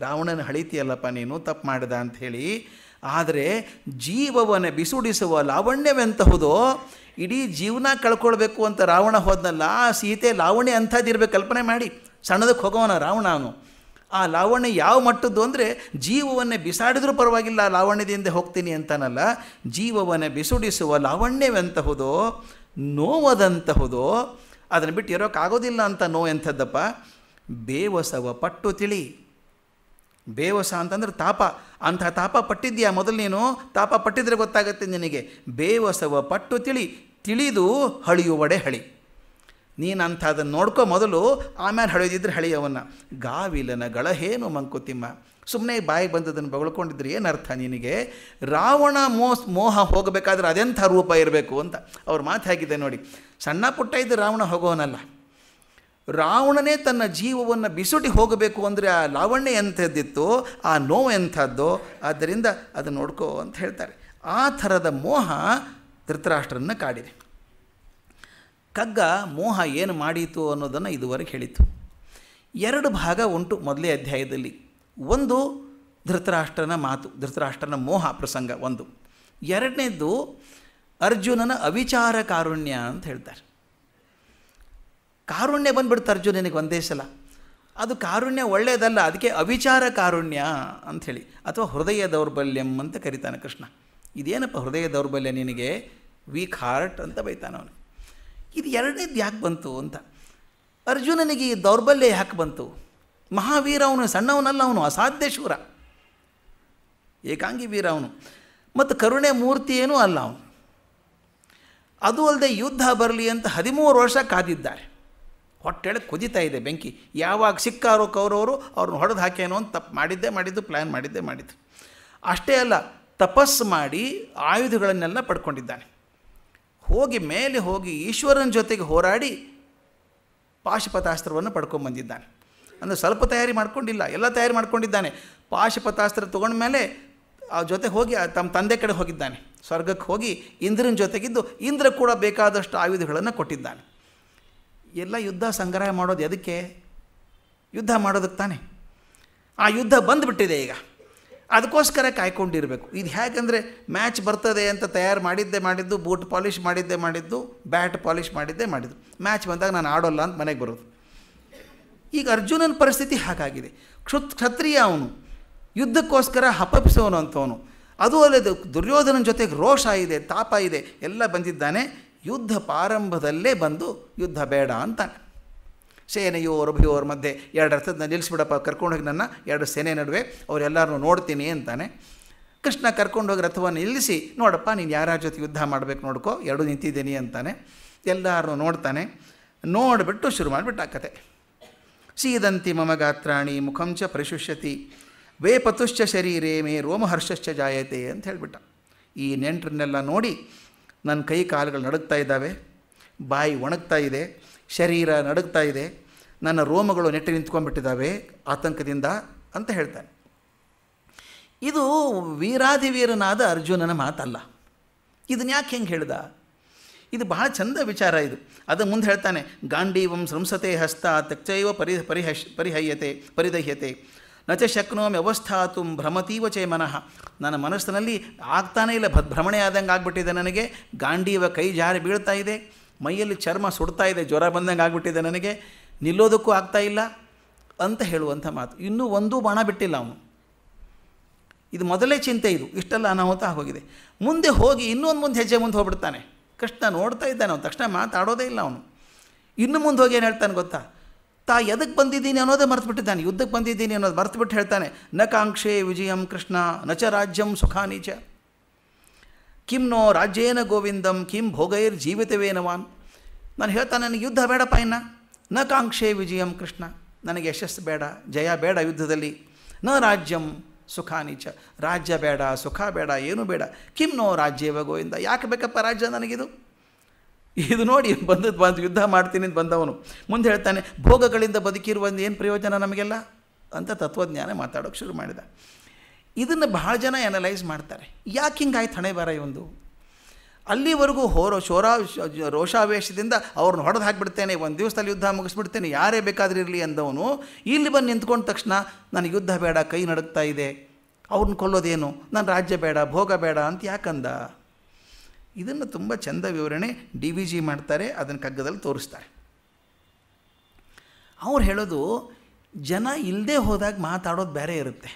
A: ರಾವಣನ ಹಳಿತಿಯಲ್ಲಪ್ಪ ನೀನು ತಪ್ಪು ಮಾಡಿದ ಅಂಥೇಳಿ ಆದರೆ ಜೀವವನ್ನು ಬಿಸುಡಿಸುವ ಲಾವಣ್ಯವೆಂತಹುದೋ ಇಡೀ ಜೀವನ ಕಳ್ಕೊಳ್ಬೇಕು ಅಂತ ರಾವಣ ಹೋದ್ನಲ್ಲ ಆ ಸೀತೆ ಲಾವಣ್ಯ ಅಂಥದ್ದಿರಬೇಕು ಕಲ್ಪನೆ ಮಾಡಿ ಸಣ್ಣದಕ್ಕೆ ಹೋಗೋವನ ರಾವಣ ಅವನು ಆ ಲಾವಣ್ಯ ಯಾವ ಮಟ್ಟದ್ದು ಅಂದರೆ ಜೀವವನ್ನೇ ಬಿಸಾಡಿದ್ರೂ ಪರವಾಗಿಲ್ಲ ಆ ಲಾವಣ್ಯದಿಂದ ಹೋಗ್ತೀನಿ ಅಂತಾನಲ್ಲ ಜೀವವನ್ನೇ ಬಿಸುಡಿಸುವ ಲಾವಣ್ಯವೆಂತಹುದೋ ನೋವದಂತಹುದೋ ಅದನ್ನು ಬಿಟ್ಟು ಇರೋಕ್ಕಾಗೋದಿಲ್ಲ ಅಂತ ನೋ ಎಂಥದ್ದಪ್ಪ ಬೇವಸವ ಪಟ್ಟು ತಿಳಿ ಬೇವಸ ಅಂತಂದ್ರೆ ತಾಪ ಅಂಥ ತಾಪ ಪಟ್ಟಿದ್ಯಾ ಮೊದಲು ನೀನು ತಾಪ ಪಟ್ಟಿದ್ರೆ ಗೊತ್ತಾಗುತ್ತೆ ನಿನಗೆ ಬೇವಸವ ಪಟ್ಟು ತಿಳಿ ತಿಳಿದು ಹಳಿಯುವಡೆ ಹಳಿ ನೀನು ಅದನ್ನು ನೋಡ್ಕೋ ಮೊದಲು ಆಮೇಲೆ ಹಳೆಯದಿದ್ದರೆ ಹಳೆಯವನ್ನ ಗಾವಿಲನ ಗಳಹೇನು ಮಂಕುತಿಮ್ಮ ಸುಮ್ಮನೆ ಬಾಯಿಗೆ ಬಂದದನ್ನು ಬಗಳ್ಕೊಂಡಿದ್ರೆ ಏನರ್ಥ ನಿನಗೆ ರಾವಣ ಮೋಸ್ ಮೋಹ ಹೋಗಬೇಕಾದ್ರೆ ಅದೆಂಥ ರೂಪ ಇರಬೇಕು ಅಂತ ಅವ್ರ ಮಾತು ಹೇಗಿದೆ ನೋಡಿ ಸಣ್ಣ ಪುಟ್ಟ ಇದ್ದು ರಾವಣ ಹೋಗೋನಲ್ಲ ರಾವಣನೇ ತನ್ನ ಜೀವವನ್ನು ಬಿಸುಟಿ ಹೋಗಬೇಕು ಅಂದರೆ ಆ ಲಾವಣ್ಯ ಎಂಥದ್ದಿತ್ತು ಆ ನೋವು ಎಂಥದ್ದು ಆದ್ದರಿಂದ ಅದು ನೋಡ್ಕೋ ಅಂತ ಹೇಳ್ತಾರೆ ಆ ಥರದ ಮೋಹ ಧೃತರಾಷ್ಟ್ರನ್ನ ಕಾಡಿದೆ ಕಗ್ಗ ಮೋಹ ಏನು ಮಾಡೀತು ಅನ್ನೋದನ್ನು ಇದುವರೆಗೆ ಹೇಳಿತು ಎರಡು ಭಾಗ ಉಂಟು ಮೊದಲೇ ಅಧ್ಯಾಯದಲ್ಲಿ ಒಂದು ಧೃತರಾಷ್ಟ್ರನ ಮಾತು ಧೃತರಾಷ್ಟ್ರನ ಮೋಹ ಪ್ರಸಂಗ ಒಂದು ಎರಡನೇದು ಅರ್ಜುನನ ಅವಿಚಾರ ಕಾರುಣ್ಯ ಅಂತ ಹೇಳ್ತಾರೆ ಕಾರುಣ್ಯ ಬಂದುಬಿಡ್ತು ಅರ್ಜುನನಿಗೆ ಒಂದೇ ಸಲ ಅದು ಕಾರುಣ್ಯ ಒಳ್ಳೆಯದಲ್ಲ ಅದಕ್ಕೆ ಅವಿಚಾರ ಕಾರುಣ್ಯ ಅಂಥೇಳಿ ಅಥವಾ ಹೃದಯ ದೌರ್ಬಲ್ಯಂ ಅಂತ ಕರೀತಾನೆ ಕೃಷ್ಣ ಇದೇನಪ್ಪ ಹೃದಯ ದೌರ್ಬಲ್ಯ ನಿನಗೆ ವೀಕ್ ಹಾರ್ಟ್ ಅಂತ ಬೈತಾನೆ ಅವನು ಇದು ಎರಡನೇದು ಯಾಕೆ ಬಂತು ಅಂತ ಅರ್ಜುನನಿಗೆ ಈ ದೌರ್ಬಲ್ಯ ಯಾಕೆ ಬಂತು ಮಹಾವೀರ ಅವನು ಸಣ್ಣವನಲ್ಲ ಅವನು ಅಸಾಧ್ಯ ಶೂರ ಏಕಾಂಗಿ ವೀರ ಅವನು ಮತ್ತು ಕರುಣೆ ಮೂರ್ತಿ ಏನೂ ಅಲ್ಲ ಅವನು ಅದು ಅಲ್ಲದೆ ಯುದ್ಧ ಬರಲಿ ಅಂತ ಹದಿಮೂರು ವರ್ಷ ಕಾದಿದ್ದಾರೆ ಹೊಟ್ಟೆಳೆ ಕುದಿತಾ ಇದೆ ಬೆಂಕಿ ಯಾವಾಗ ಸಿಕ್ಕಾರೋ ಕೌರವರು ಅವ್ರನ್ನ ಹೊಡೆದು ಹಾಕೇನೋ ಅಂತ ತಪ್ಪು ಮಾಡಿದ್ದೇ ಮಾಡಿದ್ದು ಪ್ಲ್ಯಾನ್ ಮಾಡಿದ್ದೇ ಮಾಡಿದ್ದು ಅಷ್ಟೇ ಅಲ್ಲ ತಪಸ್ಸು ಮಾಡಿ ಆಯುಧಗಳನ್ನೆಲ್ಲ ಪಡ್ಕೊಂಡಿದ್ದಾನೆ ಹೋಗಿ ಮೇಲೆ ಹೋಗಿ ಈಶ್ವರನ ಜೊತೆಗೆ ಹೋರಾಡಿ ಪಾಶುಪತಾಸ್ತ್ರವನ್ನು ಬಂದಿದ್ದಾನೆ ಅಂದರೆ ಸ್ವಲ್ಪ ತಯಾರಿ ಮಾಡ್ಕೊಂಡಿಲ್ಲ ಎಲ್ಲ ತಯಾರಿ ಮಾಡ್ಕೊಂಡಿದ್ದಾನೆ ತೊಗೊಂಡ ತೊಗೊಂಡ್ಮೇಲೆ ಆ ಜೊತೆ ಹೋಗಿ ತಮ್ಮ ತಂದೆ ಕಡೆ ಹೋಗಿದ್ದಾನೆ ಸ್ವರ್ಗಕ್ಕೆ ಹೋಗಿ ಇಂದ್ರನ ಜೊತೆಗಿದ್ದು ಇಂದ್ರ ಕೂಡ ಬೇಕಾದಷ್ಟು ಆಯುಧಗಳನ್ನು ಕೊಟ್ಟಿದ್ದಾನೆ ಎಲ್ಲ ಯುದ್ಧ ಸಂಗ್ರಹ ಮಾಡೋದು ಎದಕ್ಕೆ ಯುದ್ಧ ಮಾಡೋದಕ್ಕೆ ತಾನೆ ಆ ಯುದ್ಧ ಬಂದುಬಿಟ್ಟಿದೆ ಈಗ ಅದಕ್ಕೋಸ್ಕರ ಕಾಯ್ಕೊಂಡಿರಬೇಕು ಇದು ಹೇಗೆಂದರೆ ಮ್ಯಾಚ್ ಬರ್ತದೆ ಅಂತ ತಯಾರು ಮಾಡಿದ್ದೆ ಮಾಡಿದ್ದು ಬೂಟ್ ಪಾಲಿಷ್ ಮಾಡಿದ್ದೆ ಮಾಡಿದ್ದು ಬ್ಯಾಟ್ ಪಾಲಿಷ್ ಮಾಡಿದ್ದೆ ಮಾಡಿದ್ದು ಮ್ಯಾಚ್ ಬಂದಾಗ ನಾನು ಆಡೋಲ್ಲ ಅಂತ ಮನೆಗೆ ಬರೋದು ಈಗ ಅರ್ಜುನನ ಪರಿಸ್ಥಿತಿ ಹಾಗಾಗಿದೆ ಕ್ಷುತ್ ಕ್ಷತ್ರಿಯ ಅವನು ಯುದ್ಧಕ್ಕೋಸ್ಕರ ಹಪಪಿಸೋನು ಅಂತವನು ಅದು ಅಲ್ಲದೆ ದುರ್ಯೋಧನ ಜೊತೆಗೆ ರೋಷ ಇದೆ ತಾಪ ಇದೆ ಎಲ್ಲ ಬಂದಿದ್ದಾನೆ ಯುದ್ಧ ಪ್ರಾರಂಭದಲ್ಲೇ ಬಂದು ಯುದ್ಧ ಬೇಡ ಅಂತಾನೆ ಸೇನೆಯೋರ್ಭಿಯೋರ್ ಮಧ್ಯೆ ಎರಡು ಅರ್ಥದ ಕರ್ಕೊಂಡು ಹೋಗಿ ನನ್ನ ಎರಡು ಸೇನೆ ನಡುವೆ ಅವರೆಲ್ಲರೂ ನೋಡ್ತೀನಿ ಅಂತಾನೆ ಕೃಷ್ಣ ಕರ್ಕೊಂಡೋಗಿ ರಥವನ್ನು ನಿಲ್ಲಿಸಿ ನೋಡಪ್ಪ ನೀನು ಯಾರ ಜೊತೆ ಯುದ್ಧ ಮಾಡಬೇಕು ನೋಡ್ಕೋ ಎರಡು ನಿಂತಿದ್ದೀನಿ ಅಂತಾನೆ ಎಲ್ಲರೂ ನೋಡ್ತಾನೆ ನೋಡಿಬಿಟ್ಟು ಶುರು ಮಾಡಿಬಿಟ್ಟು ಕತೆ ಸೀದಂತಿ ಮಮ ಗಾತ್ರಾಣಿ ಮುಖಂಚ ಪರಿಶುಷ್ಯತಿ ವೇಪತುಶ್ಚ ಶರೀರೇ ಮೇ ರೋಮಹರ್ಷಶ್ಚ ಜಾಯತೆ ಅಂತ ಹೇಳಿಬಿಟ್ಟ ಈ ನೆಂಟರನ್ನೆಲ್ಲ ನೋಡಿ ನನ್ನ ಕೈ ಕಾಲುಗಳು ನಡುಗ್ತಾ ಇದ್ದಾವೆ ಬಾಯಿ ಒಣಗ್ತಾ ಇದೆ ಶರೀರ ನಡುಗ್ತಾ ಇದೆ ನನ್ನ ರೋಮಗಳು ನೆಟ್ಟಿ ನಿಂತ್ಕೊಂಡ್ಬಿಟ್ಟಿದ್ದಾವೆ ಆತಂಕದಿಂದ ಅಂತ ಹೇಳ್ತಾನೆ ಇದು ವೀರಾದಿವೀರನಾದ ಅರ್ಜುನನ ಮಾತಲ್ಲ ಇದನ್ನ ಯಾಕೆ ಹೆಂಗೆ ಹೇಳ್ದ ಇದು ಬಹಳ ಚಂದ ವಿಚಾರ ಇದು ಅದು ಮುಂದೆ ಹೇಳ್ತಾನೆ ಗಾಂಡೀವಂ ಸಂಸತೆ ಹಸ್ತ ತಕ್ಷೈವ ಪರಿ ಪರಿಹಶ್ ಪರಿಹಯ್ಯತೆ ಪರಿದಹ್ಯತೆ ನಚ ಶಕ್ನೋ ಅವಸ್ಥಾತು ಭ್ರಮತೀವ ಚೇ ಮನಃ ನನ್ನ ಮನಸ್ಸಿನಲ್ಲಿ ಆಗ್ತಾನೇ ಇಲ್ಲ ಭ್ರಮಣೆ ಆದಂಗೆ ಆಗಿಬಿಟ್ಟಿದೆ ನನಗೆ ಗಾಂಡೀವ ಕೈ ಜಾರಿ ಬೀಳ್ತಾ ಇದೆ ಮೈಯಲ್ಲಿ ಚರ್ಮ ಸುಡ್ತಾ ಇದೆ ಜ್ವರ ಬಂದಂಗೆ ಆಗಿಬಿಟ್ಟಿದೆ ನನಗೆ ನಿಲ್ಲೋದಕ್ಕೂ ಆಗ್ತಾ ಇಲ್ಲ ಅಂತ ಹೇಳುವಂಥ ಮಾತು ಇನ್ನೂ ಒಂದೂ ಬಾಣ ಬಿಟ್ಟಿಲ್ಲ ಅವನು ಇದು ಮೊದಲೇ ಚಿಂತೆ ಇದು ಇಷ್ಟೆಲ್ಲ ಅನಾಹುತ ಹೋಗಿದೆ ಮುಂದೆ ಹೋಗಿ ಇನ್ನೊಂದು ಮುಂದೆ ಹೆಜ್ಜೆ ಮುಂದೆ ಹೋಗ್ಬಿಡ್ತಾನೆ ಕೃಷ್ಣ ನೋಡ್ತಾ ಇದ್ದಾನೆ ಅವನು ತಕ್ಷಣ ಮಾತಾಡೋದೇ ಇಲ್ಲ ಅವನು ಇನ್ನು ಮುಂದೆ ಹೋಗಿ ಏನು ಹೇಳ್ತಾನೆ ಗೊತ್ತಾ ತಾ ಎದಕ್ಕೆ ಬಂದಿದ್ದೀನಿ ಅನ್ನೋದೇ ಮರ್ತುಬಿಟ್ಟಿದ್ದಾನೆ ಯುದ್ಧಕ್ಕೆ ಬಂದಿದ್ದೀನಿ ಅನ್ನೋದು ಮರೆತುಬಿಟ್ಟು ಹೇಳ್ತಾನೆ ನ ಕಾಂಕ್ಷೆ ವಿಜಯಂ ಕೃಷ್ಣ ಚ ರಾಜ್ಯಂ ಸುಖಾನೀಚ ಕಿಂ ನೋ ರಾಜ್ಯೇನ ಗೋವಿಂದಂ ಕಿಂ ಭೋಗೈರ್ ಜೀವಿತವೇನವಾನ್ ನಾನು ಹೇಳ್ತಾನೆ ನನಗೆ ಯುದ್ಧ ಬೇಡಪ್ಪ ಇನ್ನ ನ ಕಾಂಕ್ಷೆ ವಿಜಯಂ ಕೃಷ್ಣ ನನಗೆ ಯಶಸ್ಸು ಬೇಡ ಜಯ ಬೇಡ ಯುದ್ಧದಲ್ಲಿ ನ ರಾಜ್ಯಂ ಸುಖಾನೀಚ ರಾಜ್ಯ ಬೇಡ ಸುಖ ಬೇಡ ಏನೂ ಬೇಡ ಕಿಂ ನೋ ರಾಜ್ಯವ ಗೋವಿಂದ ಯಾಕೆ ಬೇಕಪ್ಪ ರಾಜ್ಯ ನನಗಿದು ಇದು ನೋಡಿ ಬಂದದ್ದು ಬಂದು ಯುದ್ಧ ಮಾಡ್ತೀನಿ ಅಂತ ಬಂದವನು ಮುಂದೆ ಹೇಳ್ತಾನೆ ಭೋಗಗಳಿಂದ ಬದುಕಿರುವ ಏನು ಪ್ರಯೋಜನ ನಮಗೆಲ್ಲ ಅಂತ ತತ್ವಜ್ಞಾನ ಮಾತಾಡೋಕ್ಕೆ ಶುರು ಮಾಡಿದ ಇದನ್ನು ಬಹಳ ಜನ ಎನಲೈಸ್ ಮಾಡ್ತಾರೆ ಯಾಕೆ ಹಿಂಗಾಯ್ತು ಹಣೆ ಬರ ಒಂದು ಅಲ್ಲಿವರೆಗೂ ಹೋರೋ ಶೋರ ರೋಷಾವೇಶದಿಂದ ಅವ್ರನ್ನ ಹೊಡೆದು ಹಾಕಿಬಿಡ್ತೇನೆ ಒಂದು ದಿವಸದಲ್ಲಿ ಯುದ್ಧ ಮುಗಿಸ್ಬಿಡ್ತೇನೆ ಯಾರೇ ಬೇಕಾದ್ರೂ ಇರಲಿ ಅಂದವನು ಇಲ್ಲಿ ಬಂದು ನಿಂತ್ಕೊಂಡ ತಕ್ಷಣ ನನಗೆ ಯುದ್ಧ ಬೇಡ ಕೈ ನಡುಗ್ತಾ ಇದೆ ಅವ್ರನ್ನ ಕೊಲ್ಲೋದೇನು ನನ್ನ ರಾಜ್ಯ ಬೇಡ ಭೋಗ ಬೇಡ ಅಂತ ಯಾಕಂದ ಇದನ್ನು ತುಂಬ ಚಂದ ವಿವರಣೆ ಡಿ ವಿ ಜಿ ಮಾಡ್ತಾರೆ ಅದನ್ನು ಕಗ್ಗದಲ್ಲಿ ತೋರಿಸ್ತಾರೆ ಅವ್ರು ಹೇಳೋದು ಜನ ಇಲ್ಲದೆ ಹೋದಾಗ ಮಾತಾಡೋದು ಬೇರೆ ಇರುತ್ತೆ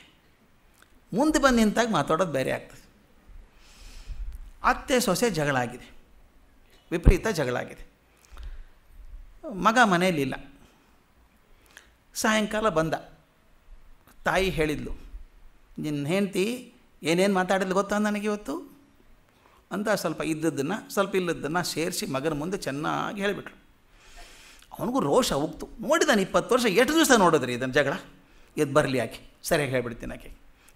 A: ಮುಂದೆ ಬಂದು ನಿಂತಾಗ ಮಾತಾಡೋದು ಬೇರೆ ಆಗ್ತದೆ ಅತ್ತೆ ಸೊಸೆ ಜಗಳಾಗಿದೆ ವಿಪರೀತ ಜಗಳಾಗಿದೆ ಮಗ ಮನೆಯಲ್ಲಿಲ್ಲ ಸಾಯಂಕಾಲ ಬಂದ ತಾಯಿ ಹೇಳಿದ್ಲು ನಿನ್ನ ಹೆಂಡತಿ ಏನೇನು ಮಾತಾಡಿದ್ಲು ಗೊತ್ತಾ ನನಗೆ ಇವತ್ತು ಅಂತ ಸ್ವಲ್ಪ ಇದ್ದದ್ದನ್ನು ಸ್ವಲ್ಪ ಇಲ್ಲದನ್ನು ಸೇರಿಸಿ ಮಗನ ಮುಂದೆ ಚೆನ್ನಾಗಿ ಹೇಳಿಬಿಟ್ರು ಅವನಿಗೂ ರೋಷ ಹೋಗ್ತು ನೋಡಿದಾನೆ ಇಪ್ಪತ್ತು ವರ್ಷ ಎಷ್ಟು ದಿವಸ ನೋಡಿದ್ರಿ ಇದನ್ನು ಜಗಳ ಇದು ಬರಲಿ ಆಕೆ ಸರಿಯಾಗಿ ಹೇಳಿಬಿಡ್ತೀನಿ ಆಕೆ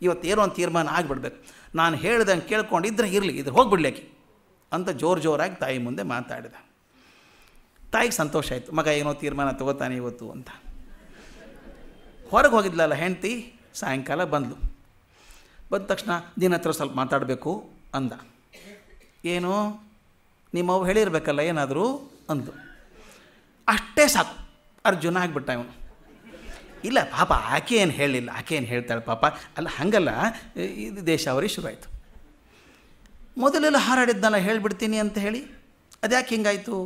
A: ಇವತ್ತು ಏನೋ ಒಂದು ತೀರ್ಮಾನ ಆಗಿಬಿಡ್ಬೇಕು ನಾನು ಹೇಳ್ದಂಗೆ ಕೇಳ್ಕೊಂಡಿದ್ರೆ ಇರಲಿ ಇದ್ರ ಹೋಗಿಬಿಡ್ಲಿ ಆಕೆ ಅಂತ ಜೋರು ಜೋರಾಗಿ ತಾಯಿ ಮುಂದೆ ಮಾತಾಡಿದ ತಾಯಿಗೆ ಸಂತೋಷ ಆಯಿತು ಮಗ ಏನೋ ತೀರ್ಮಾನ ತಗೋತಾನೆ ಇವತ್ತು ಅಂತ ಹೊರಗೆ ಹೋಗಿದ್ಲಲ್ಲ ಹೆಂಡ್ತಿ ಸಾಯಂಕಾಲ ಬಂದಳು ಬಂದ ತಕ್ಷಣ ದಿನ ಹತ್ರ ಸ್ವಲ್ಪ ಮಾತಾಡಬೇಕು ಅಂದ ಏನು ನಿಮ್ಮವು ಹೇಳಿರ್ಬೇಕಲ್ಲ ಏನಾದರೂ ಅಂದು ಅಷ್ಟೇ ಸಾಕು ಅರ್ಜುನ ಆಗಿಬಿಟ್ಟ ಇವನು ಇಲ್ಲ ಪಾಪ ಆಕೆ ಏನು ಹೇಳಿಲ್ಲ ಆಕೆ ಏನು ಹೇಳ್ತಾಳೆ ಪಾಪ ಅಲ್ಲ ಹಾಗಲ್ಲ ಇದು ದೇಶ ಅವರಿಗೆ ಆಯಿತು ಮೊದಲೆಲ್ಲ ಹಾರಾಡಿದ್ದಲ್ಲ ಹೇಳಿಬಿಡ್ತೀನಿ ಅಂತ ಹೇಳಿ ಅದ್ಯಾಕೆ ಹಿಂಗಾಯಿತು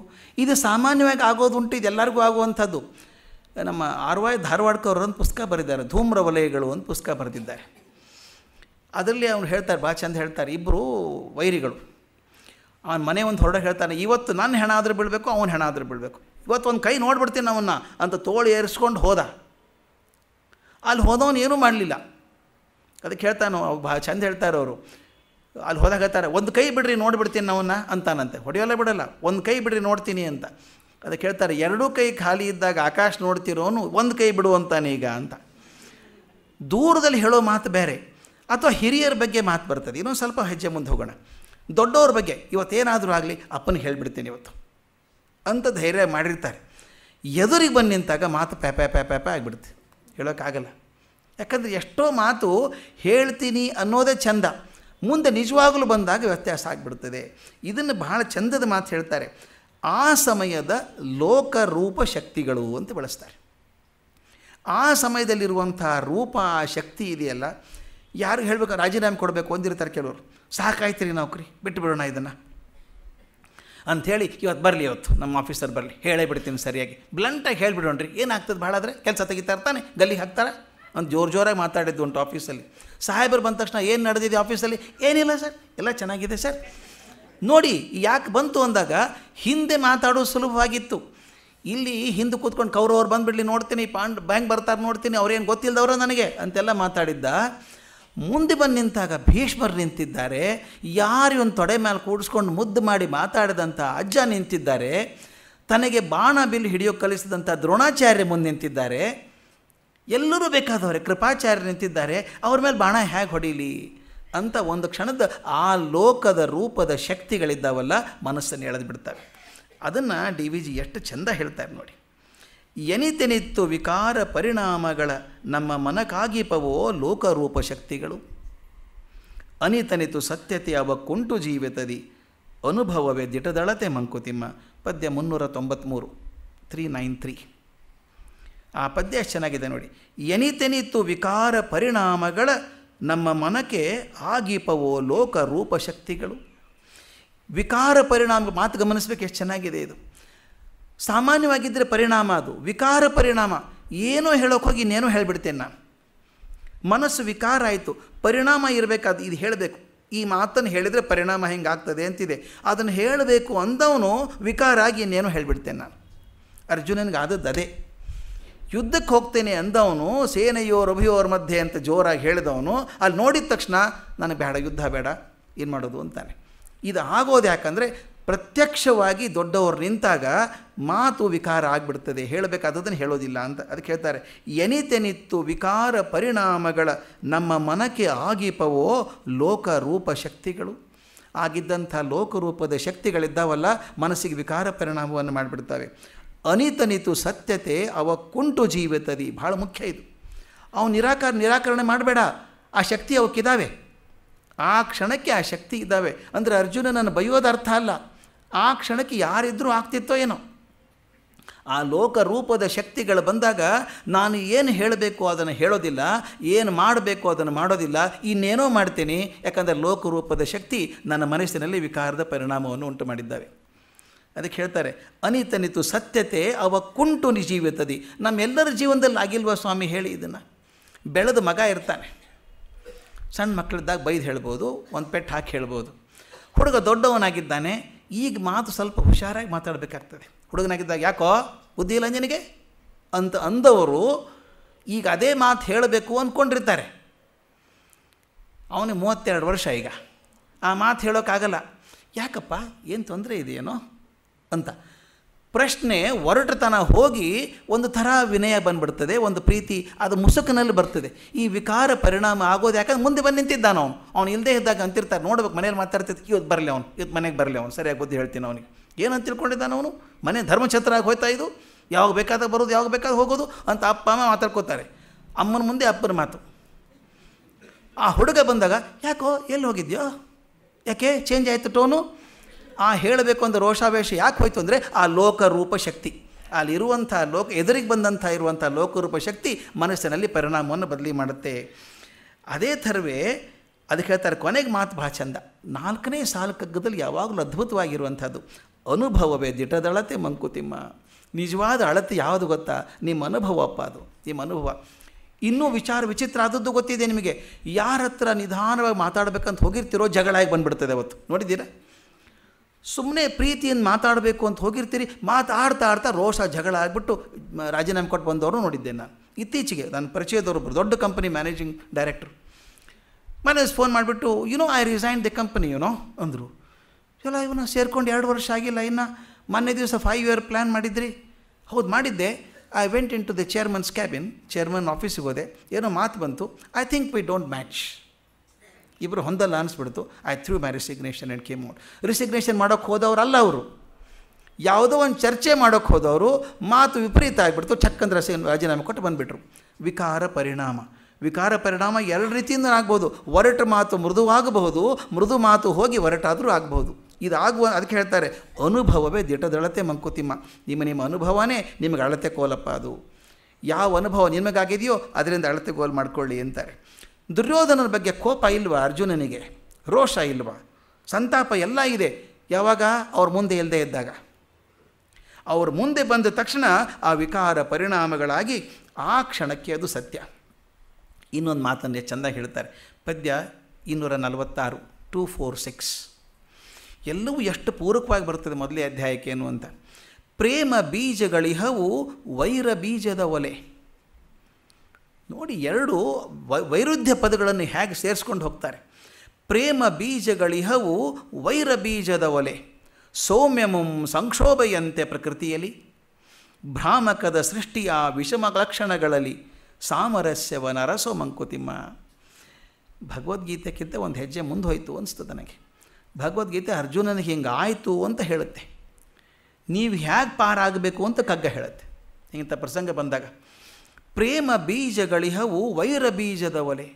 A: ಇದು ಸಾಮಾನ್ಯವಾಗಿ ಆಗೋದು ಉಂಟು ಆಗುವಂಥದ್ದು ನಮ್ಮ ಆರ್ ವಾಯ್ ಧಾರವಾಡ್ಕರ್ ಒಂದು ಪುಸ್ತಕ ಬರೆದಿದ್ದಾರೆ ಧೂಮ್ರ ವಲಯಗಳು ಒಂದು ಪುಸ್ತಕ ಬರೆದಿದ್ದಾರೆ ಅದರಲ್ಲಿ ಅವನು ಹೇಳ್ತಾರೆ ಭಾಳ ಚಂದ ಹೇಳ್ತಾರೆ ಇಬ್ಬರು ವೈರಿಗಳು ಅವನ ಮನೆ ಒಂದು ಹೊರಡ ಹೇಳ್ತಾನೆ ಇವತ್ತು ನನ್ನ ಹೆಣ ಆದರೂ ಬೀಳಬೇಕು ಅವನ ಹೆಣ ಆದರೂ ಬೀಳಬೇಕು ಇವತ್ತು ಒಂದು ಕೈ ನೋಡ್ಬಿಡ್ತೀನಿ ಅವನ್ನ ಅಂತ ತೋಳು ಏರಿಸ್ಕೊಂಡು ಹೋದ ಅಲ್ಲಿ ಹೋದವನು ಏನೂ ಮಾಡಲಿಲ್ಲ ಅದಕ್ಕೆ ಹೇಳ್ತಾನೋ ಭಾಳ ಚಂದ ಹೇಳ್ತಾರೆ ಅವರು ಅಲ್ಲಿ ಹೋದಾಗ ಹೇಳ್ತಾರೆ ಒಂದು ಕೈ ಬಿಡ್ರಿ ನೋಡಿಬಿಡ್ತೀನಿ ಅವನ್ನ ಅಂತಾನಂತೆ ಹೊಡೆಯೋಲ್ಲ ಬಿಡಲ್ಲ ಒಂದು ಕೈ ಬಿಡ್ರಿ ನೋಡ್ತೀನಿ ಅಂತ ಅದಕ್ಕೆ ಹೇಳ್ತಾರೆ ಎರಡೂ ಕೈ ಖಾಲಿ ಇದ್ದಾಗ ಆಕಾಶ ನೋಡ್ತಿರೋನು ಒಂದು ಕೈ ಬಿಡು ಅಂತಾನೆ ಈಗ ಅಂತ ದೂರದಲ್ಲಿ ಹೇಳೋ ಮಾತು ಬೇರೆ ಅಥವಾ ಹಿರಿಯರ ಬಗ್ಗೆ ಮಾತು ಬರ್ತದೆ ಇನ್ನೊಂದು ಸ್ವಲ್ಪ ಹೆಜ್ಜೆ ಮುಂದೆ ಹೋಗೋಣ ದೊಡ್ಡವ್ರ ಬಗ್ಗೆ ಇವತ್ತೇನಾದರೂ ಆಗಲಿ ಅಪ್ಪನಿಗೆ ಹೇಳಿಬಿಡ್ತೀನಿ ಇವತ್ತು ಅಂತ ಧೈರ್ಯ ಮಾಡಿರ್ತಾರೆ ಎದುರಿಗೆ ಬಂದು ನಿಂತಾಗ ಮಾತು ಪ್ಯಾಪೆ ಪ್ಯಾಪ್ಯಾಪ ಆಗಿಬಿಡುತ್ತೆ ಹೇಳೋಕ್ಕಾಗಲ್ಲ ಯಾಕಂದರೆ ಎಷ್ಟೋ ಮಾತು ಹೇಳ್ತೀನಿ ಅನ್ನೋದೇ ಚಂದ ಮುಂದೆ ನಿಜವಾಗಲೂ ಬಂದಾಗ ವ್ಯತ್ಯಾಸ ಆಗಿಬಿಡ್ತದೆ ಇದನ್ನು ಬಹಳ ಚಂದದ ಮಾತು ಹೇಳ್ತಾರೆ ಆ ಸಮಯದ ಲೋಕರೂಪ ಶಕ್ತಿಗಳು ಅಂತ ಬಳಸ್ತಾರೆ ಆ ಸಮಯದಲ್ಲಿರುವಂಥ ರೂಪ ಶಕ್ತಿ ಇದೆಯಲ್ಲ ಯಾರು ಹೇಳಬೇಕು ರಾಜೀನಾಮೆ ಕೊಡಬೇಕು ಅಂದಿರ್ತಾರೆ ಕೆಲವರು ಸಾಕಾಯ್ತೀರಿ ನೌಕರಿ ಬಿಟ್ಟು ಬಿಡೋಣ ಇದನ್ನು ಅಂಥೇಳಿ ಇವತ್ತು ಬರಲಿ ಇವತ್ತು ನಮ್ಮ ಆಫೀಸರ್ ಬರಲಿ ಹೇಳೇ ಬಿಡ್ತೀನಿ ಸರಿಯಾಗಿ ಬ್ಲಂಟಾಗಿ ರೀ ಏನಾಗ್ತದೆ ಭಾಳ ಆದರೆ ಕೆಲಸ ತೆಗಿತಾ ಇರ್ತಾನೆ ಗಲ್ಲಿ ಹಾಕ್ತಾರೆ ಒಂದು ಜೋರು ಜೋರಾಗಿ ಮಾತಾಡಿದ್ದು ಉಂಟು ಆಫೀಸಲ್ಲಿ ಸಾಹೇಬರು ಬಂದ ತಕ್ಷಣ ಏನು ನಡೆದಿದೆ ಆಫೀಸಲ್ಲಿ ಏನಿಲ್ಲ ಸರ್ ಎಲ್ಲ ಚೆನ್ನಾಗಿದೆ ಸರ್ ನೋಡಿ ಯಾಕೆ ಬಂತು ಅಂದಾಗ ಹಿಂದೆ ಮಾತಾಡೋದು ಸುಲಭವಾಗಿತ್ತು ಇಲ್ಲಿ ಹಿಂದೆ ಕೂತ್ಕೊಂಡು ಕೌರವ್ರು ಬಂದುಬಿಡಲಿ ನೋಡ್ತೀನಿ ಪಾಂಡ್ ಬ್ಯಾಂಕ್ ಬರ್ತಾರೆ ನೋಡ್ತೀನಿ ಅವ್ರೇನು ಗೊತ್ತಿಲ್ಲದವರು ನನಗೆ ಅಂತೆಲ್ಲ ಮಾತಾಡಿದ್ದ ಮುಂದೆ ಬಂದು ನಿಂತಾಗ ಭೀಷ್ಮರು ನಿಂತಿದ್ದಾರೆ ಯಾರು ಇವನು ತೊಡೆ ಮೇಲೆ ಕೂಡಿಸ್ಕೊಂಡು ಮುದ್ದು ಮಾಡಿ ಮಾತಾಡಿದಂಥ ಅಜ್ಜ ನಿಂತಿದ್ದಾರೆ ತನಗೆ ಬಾಣ ಬಿಲ್ ಹಿಡಿಯೋ ಕಲಿಸಿದಂಥ ದ್ರೋಣಾಚಾರ್ಯ ಮುಂದೆ ನಿಂತಿದ್ದಾರೆ ಎಲ್ಲರೂ ಬೇಕಾದವ್ರೆ ಕೃಪಾಚಾರ್ಯ ನಿಂತಿದ್ದಾರೆ ಅವ್ರ ಮೇಲೆ ಬಾಣ ಹೇಗೆ ಹೊಡೀಲಿ ಅಂತ ಒಂದು ಕ್ಷಣದ ಆ ಲೋಕದ ರೂಪದ ಶಕ್ತಿಗಳಿದ್ದಾವಲ್ಲ ಮನಸ್ಸನ್ನು ಎಳೆದು ಬಿಡ್ತವೆ ಅದನ್ನು ಡಿ ವಿ ಜಿ ಎಷ್ಟು ಚೆಂದ ಹೇಳ್ತಾರೆ ನೋಡಿ ಎನಿತೆನಿತ್ತು ವಿಕಾರ ಪರಿಣಾಮಗಳ ನಮ್ಮ ಮನಕಾಗಿಪವೋ ಲೋಕರೂಪ ಶಕ್ತಿಗಳು ಅನಿತನಿತು ಸತ್ಯತೆ ಅವ ಕುಂಟು ಜೀವಿತದಿ ಅನುಭವವೇ ದಿಟದಳತೆ ಮಂಕುತಿಮ್ಮ ಪದ್ಯ ಮುನ್ನೂರ ತೊಂಬತ್ತ್ಮೂರು ತ್ರೀ ನೈನ್ ತ್ರೀ ಆ ಪದ್ಯ ಎಷ್ಟು ಚೆನ್ನಾಗಿದೆ ನೋಡಿ ಎನಿತೆನಿತು ವಿಕಾರ ಪರಿಣಾಮಗಳ ನಮ್ಮ ಮನಕ್ಕೆ ಆಗಿಪವೋ ಲೋಕರೂಪ ಶಕ್ತಿಗಳು ವಿಕಾರ ಪರಿಣಾಮ ಮಾತು ಗಮನಿಸಬೇಕು ಎಷ್ಟು ಚೆನ್ನಾಗಿದೆ ಇದು ಸಾಮಾನ್ಯವಾಗಿದ್ದರೆ ಪರಿಣಾಮ ಅದು ವಿಕಾರ ಪರಿಣಾಮ ಏನೋ ಹೇಳೋಕೆ ಹೋಗಿ ಇನ್ನೇನೋ ಹೇಳಿಬಿಡ್ತೇನೆ ನಾನು ಮನಸ್ಸು ವಿಕಾರ ಆಯಿತು ಪರಿಣಾಮ ಇರಬೇಕಾದ ಇದು ಹೇಳಬೇಕು ಈ ಮಾತನ್ನು ಹೇಳಿದರೆ ಪರಿಣಾಮ ಹೆಂಗಾಗ್ತದೆ ಅಂತಿದೆ ಅದನ್ನು ಹೇಳಬೇಕು ಅಂದವನು ವಿಕಾರ ಆಗಿ ಇನ್ನೇನೋ ಹೇಳಿಬಿಡ್ತೇನೆ ನಾನು ಅರ್ಜುನನಿಗೆ ಆದದ್ದು ಅದೇ ಯುದ್ಧಕ್ಕೆ ಹೋಗ್ತೇನೆ ಅಂದವನು ಸೇನೆಯೋರು ಅಭಯೋರ್ ಮಧ್ಯೆ ಅಂತ ಜೋರಾಗಿ ಹೇಳಿದವನು ಅಲ್ಲಿ ನೋಡಿದ ತಕ್ಷಣ ನನಗೆ ಬೇಡ ಯುದ್ಧ ಬೇಡ ಏನು ಮಾಡೋದು ಅಂತಾನೆ ಇದು ಆಗೋದು ಯಾಕಂದರೆ ಪ್ರತ್ಯಕ್ಷವಾಗಿ ದೊಡ್ಡವರು ನಿಂತಾಗ ಮಾತು ವಿಕಾರ ಆಗ್ಬಿಡ್ತದೆ ಹೇಳಬೇಕಾದದನ್ನು ಹೇಳೋದಿಲ್ಲ ಅಂತ ಅದಕ್ಕೆ ಹೇಳ್ತಾರೆ ಎನಿತೆನಿತ್ತು ವಿಕಾರ ಪರಿಣಾಮಗಳ ನಮ್ಮ ಮನಕ್ಕೆ ಲೋಕ ಲೋಕರೂಪ ಶಕ್ತಿಗಳು ಆಗಿದ್ದಂಥ ಲೋಕರೂಪದ ಶಕ್ತಿಗಳಿದ್ದಾವಲ್ಲ ಮನಸ್ಸಿಗೆ ವಿಕಾರ ಪರಿಣಾಮವನ್ನು ಮಾಡಿಬಿಡ್ತವೆ ಅನಿತನಿತು ಸತ್ಯತೆ ಅವ ಕುಂಟು ಜೀವಿತದಿ ಭಾಳ ಮುಖ್ಯ ಇದು ಅವು ನಿರಾಕಾರ ನಿರಾಕರಣೆ ಮಾಡಬೇಡ ಆ ಶಕ್ತಿ ಅವಕ್ಕಿದ್ದಾವೆ ಆ ಕ್ಷಣಕ್ಕೆ ಆ ಶಕ್ತಿ ಇದ್ದಾವೆ ಅಂದರೆ ಅರ್ಜುನನನ್ನು ಬೈಯೋದು ಅರ್ಥ ಅಲ್ಲ ಆ ಕ್ಷಣಕ್ಕೆ ಯಾರಿದ್ರೂ ಆಗ್ತಿತ್ತೋ ಏನೋ ಆ ಲೋಕ ರೂಪದ ಶಕ್ತಿಗಳು ಬಂದಾಗ ನಾನು ಏನು ಹೇಳಬೇಕು ಅದನ್ನು ಹೇಳೋದಿಲ್ಲ ಏನು ಮಾಡಬೇಕು ಅದನ್ನು ಮಾಡೋದಿಲ್ಲ ಇನ್ನೇನೋ ಮಾಡ್ತೀನಿ ಯಾಕಂದರೆ ಲೋಕರೂಪದ ಶಕ್ತಿ ನನ್ನ ಮನಸ್ಸಿನಲ್ಲಿ ವಿಕಾರದ ಪರಿಣಾಮವನ್ನು ಉಂಟು ಮಾಡಿದ್ದಾವೆ ಅದಕ್ಕೆ ಹೇಳ್ತಾರೆ ಅನಿತನಿತು ಸತ್ಯತೆ ಅವ ಕುಂಟು ನಿಜೀವಿತದಿ ನಮ್ಮೆಲ್ಲರ ಜೀವನದಲ್ಲಿ ಆಗಿಲ್ವ ಸ್ವಾಮಿ ಹೇಳಿ ಇದನ್ನು ಬೆಳೆದ ಮಗ ಇರ್ತಾನೆ ಸಣ್ಣ ಮಕ್ಕಳಿದ್ದಾಗ ಬೈದು ಹೇಳ್ಬೋದು ಒಂದು ಪೆಟ್ಟು ಹಾಕಿ ಹೇಳ್ಬೋದು ಹುಡುಗ ದೊಡ್ಡವನಾಗಿದ್ದಾನೆ ಈಗ ಮಾತು ಸ್ವಲ್ಪ ಹುಷಾರಾಗಿ ಮಾತಾಡಬೇಕಾಗ್ತದೆ ಹುಡುಗನಾಗಿದ್ದಾಗ ಯಾಕೋ ಬುದ್ಧಿ ಇಲ್ಲ ನಿನಗೆ ಅಂತ ಅಂದವರು ಈಗ ಅದೇ ಮಾತು ಹೇಳಬೇಕು ಅಂದ್ಕೊಂಡಿರ್ತಾರೆ ಅವನಿಗೆ ಮೂವತ್ತೆರಡು ವರ್ಷ ಈಗ ಆ ಮಾತು ಹೇಳೋಕ್ಕಾಗಲ್ಲ ಯಾಕಪ್ಪ ಏನು ತೊಂದರೆ ಇದೆಯೇನೋ ಅಂತ ಪ್ರಶ್ನೆ ಹೊರಟತನ ಹೋಗಿ ಒಂದು ಥರ ವಿನಯ ಬಂದ್ಬಿಡ್ತದೆ ಒಂದು ಪ್ರೀತಿ ಅದು ಮುಸುಕಿನಲ್ಲಿ ಬರ್ತದೆ ಈ ವಿಕಾರ ಪರಿಣಾಮ ಆಗೋದು ಯಾಕಂದ್ರೆ ಮುಂದೆ ಬಂದು ನಿಂತಿದ್ದಾನ ಅವನು ಅವನು ಇಲ್ಲದೆ ಇದ್ದಾಗ ಅಂತಿರ್ತಾರೆ ನೋಡ್ಬೇಕು ಮನೇಲಿ ಮಾತಾಡ್ತಿದ್ದ ಇವತ್ತು ಬರಲಿ ಅವನು ಇವತ್ತು ಮನೆಗೆ ಬರಲಿ ಅವನು ಸರಿಯಾಗಿ ಬುದ್ಧಿ ಹೇಳ್ತೀನಿ ಅವನಿಗೆ ಏನಂತ ತಿಳ್ಕೊಂಡಿದ್ದಾನೆ ಅವನು ಮನೆ ಧರ್ಮಛತ್ರ ಹೋಯ್ತಾ ಇದು ಯಾವಾಗ ಬೇಕಾದಾಗ ಬರೋದು ಯಾವಾಗ ಬೇಕಾದ್ರೆ ಹೋಗೋದು ಅಂತ ಅಪ್ಪ ಅಮ್ಮ ಮಾತಾಡ್ಕೋತಾರೆ ಅಮ್ಮನ ಮುಂದೆ ಅಪ್ಪನ ಮಾತು ಆ ಹುಡುಗ ಬಂದಾಗ ಯಾಕೋ ಎಲ್ಲಿ ಹೋಗಿದ್ಯೋ ಯಾಕೆ ಚೇಂಜ್ ಆಯಿತು ಟೋನು ಆ ಹೇಳಬೇಕು ಅಂದರೆ ರೋಷಾವೇಶ ಯಾಕೆ ಹೋಯ್ತು ಅಂದರೆ ಆ ಲೋಕರೂಪ ಶಕ್ತಿ ಅಲ್ಲಿರುವಂಥ ಲೋಕ ಎದುರಿಗೆ ಬಂದಂಥ ಇರುವಂಥ ಲೋಕರೂಪ ಶಕ್ತಿ ಮನಸ್ಸಿನಲ್ಲಿ ಪರಿಣಾಮವನ್ನು ಬದಲಿ ಮಾಡುತ್ತೆ ಅದೇ ಥರವೇ ಅದಕ್ಕೆ ಹೇಳ್ತಾರೆ ಕೊನೆಗೆ ಮಾತು ಭಾಳ ಚಂದ ನಾಲ್ಕನೇ ಸಾಲು ಕಗ್ಗದಲ್ಲಿ ಯಾವಾಗಲೂ ಅದ್ಭುತವಾಗಿರುವಂಥದ್ದು ಅನುಭವವೇ ದಿಟದಳತೆ ಮಂಕುತಿಮ್ಮ ನಿಜವಾದ ಅಳತೆ ಯಾವುದು ಗೊತ್ತಾ ನಿಮ್ಮ ಅನುಭವಪ್ಪ ಅದು ನಿಮ್ಮ ಅನುಭವ ಇನ್ನೂ ವಿಚಾರ ವಿಚಿತ್ರ ಆದದ್ದು ಗೊತ್ತಿದೆ ನಿಮಗೆ ಯಾರ ಹತ್ರ ನಿಧಾನವಾಗಿ ಮಾತಾಡಬೇಕಂತ ಹೋಗಿರ್ತಿರೋ ಜಗಳಾಗಿ ಬಂದುಬಿಡ್ತದೆ ಅವತ್ತು ನೋಡಿದ್ದೀರಾ ಸುಮ್ಮನೆ ಪ್ರೀತಿಯಿಂದ ಮಾತಾಡಬೇಕು ಅಂತ ಹೋಗಿರ್ತೀರಿ ಮಾತಾಡ್ತಾ ಆಡ್ತಾ ರೋಷ ಜಗಳ ಆಗಿಬಿಟ್ಟು ರಾಜೀನಾಮೆ ಕೊಟ್ಟು ಬಂದವರು ನೋಡಿದ್ದೆ ನಾನು ಇತ್ತೀಚೆಗೆ ನನ್ನ ಪರಿಚಯದವರೊಬ್ಬರು ದೊಡ್ಡ company managing director manage phone ಮಾಡಿಬಿಟ್ಟು you know I resign the company you know ಅಂದರು ಚಲೋ ಇವನು ಸೇರ್ಕೊಂಡು ಎರಡು ವರ್ಷ ಆಗಿಲ್ಲ ಇನ್ನು ಮೊನ್ನೆ ದಿವಸ ಫೈವ್ ಇಯರ್ ಪ್ಲ್ಯಾನ್ ಮಾಡಿದ್ರಿ ಹೌದು ಮಾಡಿದ್ದೆ I went in to the chairman's cabin chairman ಆಫೀಸಿಗೆ ಹೋದೆ ಏನೋ ಮಾತು ಬಂತು I think we don't match ಇಬ್ಬರು ಹೊಂದಲ್ಲ ಅನಿಸ್ಬಿಡ್ತು I threw my resignation and came out resignation ಮಾಡೋಕ್ಕೆ ಹೋದವರಲ್ಲ ಅವರು ಯಾವುದೋ ಒಂದು ಚರ್ಚೆ ಮಾಡೋಕ್ಕೆ ಹೋದವರು ಮಾತು ವಿಪರೀತ ಆಗಿಬಿಡ್ತು ಚಕ್ಕಂದ್ರೆ ರಾಜೀನಾಮೆ ಕೊಟ್ಟು ಬಂದುಬಿಟ್ರು ವಿಕಾರ ಪರಿಣಾಮ ವಿಕಾರ ಪರಿಣಾಮ ಎರಡು ರೀತಿಯಿಂದ ಆಗ್ಬೋದು ಒರಟು ಮಾತು ಮೃದುವಾಗಬಹುದು ಮೃದು ಮಾತು ಹೋಗಿ ಒರಟಾದರೂ ಆಗ್ಬೋದು ಇದಾಗುವ ಅದಕ್ಕೆ ಹೇಳ್ತಾರೆ ಅನುಭವವೇ ದಿಟದಳತೆ ಮಂಕುತಿಮ್ಮ ನಿಮ್ಮ ನಿಮ್ಮ ಅನುಭವನೇ ನಿಮಗೆ ಅಳತೆ ಕೋಲಪ್ಪ ಅದು ಯಾವ ಅನುಭವ ನಿಮಗಾಗಿದೆಯೋ ಅದರಿಂದ ಅಳತೆ ಗೋಲ್ ಮಾಡ್ಕೊಳ್ಳಿ ಅಂತಾರೆ ದುರ್ಯೋಧನರ ಬಗ್ಗೆ ಕೋಪ ಇಲ್ವಾ ಅರ್ಜುನನಿಗೆ ರೋಷ ಇಲ್ವಾ ಸಂತಾಪ ಎಲ್ಲ ಇದೆ ಯಾವಾಗ ಅವ್ರ ಮುಂದೆ ಇಲ್ಲದೆ ಇದ್ದಾಗ ಅವ್ರ ಮುಂದೆ ಬಂದ ತಕ್ಷಣ ಆ ವಿಕಾರ ಪರಿಣಾಮಗಳಾಗಿ ಆ ಕ್ಷಣಕ್ಕೆ ಅದು ಸತ್ಯ ಇನ್ನೊಂದು ಮಾತನ್ನು ಚೆಂದ ಹೇಳ್ತಾರೆ ಪದ್ಯ ಇನ್ನೂರ ನಲವತ್ತಾರು ಟೂ ಫೋರ್ ಸಿಕ್ಸ್ ಎಲ್ಲವೂ ಎಷ್ಟು ಪೂರಕವಾಗಿ ಬರ್ತದೆ ಮೊದಲೇ ಅಧ್ಯಾಯಕ್ಕೆ ಏನು ಅಂತ ಪ್ರೇಮ ಬೀಜಗಳಿಹವು ವೈರ ಬೀಜದ ಒಲೆ ನೋಡಿ ಎರಡು ವೈರುಧ್ಯ ಪದಗಳನ್ನು ಹೇಗೆ ಸೇರಿಸ್ಕೊಂಡು ಹೋಗ್ತಾರೆ ಪ್ರೇಮ ಬೀಜಗಳಿಹವು ವೈರ ಬೀಜದ ಒಲೆ ಸೌಮ್ಯಮಂ ಸಂಕ್ಷೋಭೆಯಂತೆ ಪ್ರಕೃತಿಯಲ್ಲಿ ಭ್ರಾಮಕದ ಸೃಷ್ಟಿಯ ವಿಷಮ ಲಕ್ಷಣಗಳಲ್ಲಿ ಸಾಮರಸ್ಯವ ನರಸೋ ಮಂಕುತಿಮ್ಮ ಭಗವದ್ಗೀತೆಕ್ಕಿಂತ ಒಂದು ಹೆಜ್ಜೆ ಮುಂದೆ ಹೋಯಿತು ಅನಿಸ್ತು ನನಗೆ ಭಗವದ್ಗೀತೆ ಅರ್ಜುನನಿಗೆ ಹಿಂಗೆ ಆಯಿತು ಅಂತ ಹೇಳುತ್ತೆ ನೀವು ಹೇಗೆ ಪಾರಾಗಬೇಕು ಅಂತ ಕಗ್ಗ ಹೇಳುತ್ತೆ ಇಂಥ ಪ್ರಸಂಗ ಬಂದಾಗ ಪ್ರೇಮ ಬೀಜಗಳಿಹವು ವೈರ ಬೀಜದ ಒಲೆ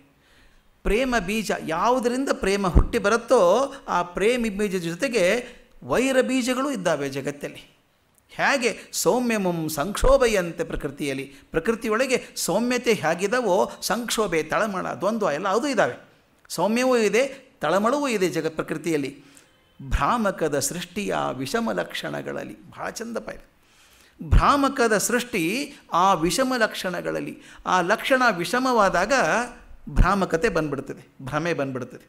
A: ಪ್ರೇಮ ಬೀಜ ಯಾವುದರಿಂದ ಪ್ರೇಮ ಹುಟ್ಟಿ ಬರುತ್ತೋ ಆ ಪ್ರೇಮ ಬೀಜದ ಜೊತೆಗೆ ವೈರ ಬೀಜಗಳು ಇದ್ದಾವೆ ಜಗತ್ತಲ್ಲಿ ಹೇಗೆ ಸೌಮ್ಯಮಂ ಸಂಕ್ಷೋಭೆಯಂತೆ ಪ್ರಕೃತಿಯಲ್ಲಿ ಪ್ರಕೃತಿಯೊಳಗೆ ಸೌಮ್ಯತೆ ಹೇಗಿದವೋ ಸಂಕ್ಷೋಭೆ ತಳಮಳ ದ್ವಂದ್ವ ಎಲ್ಲ ಅದು ಇದ್ದಾವೆ ಸೌಮ್ಯವೂ ಇದೆ ತಳಮಳವೂ ಇದೆ ಜಗತ್ ಪ್ರಕೃತಿಯಲ್ಲಿ ಭ್ರಾಮಕದ ಸೃಷ್ಟಿಯ ವಿಷಮ ಲಕ್ಷಣಗಳಲ್ಲಿ ಭಾಳ ಚಂದಪ್ಪ ಇದೆ ಭ್ರಾಮಕದ ಸೃಷ್ಟಿ ಆ ವಿಷಮ ಲಕ್ಷಣಗಳಲ್ಲಿ ಆ ಲಕ್ಷಣ ವಿಷಮವಾದಾಗ ಭ್ರಾಮಕತೆ ಬಂದ್ಬಿಡ್ತದೆ ಭ್ರಮೆ ಬಂದ್ಬಿಡ್ತದೆ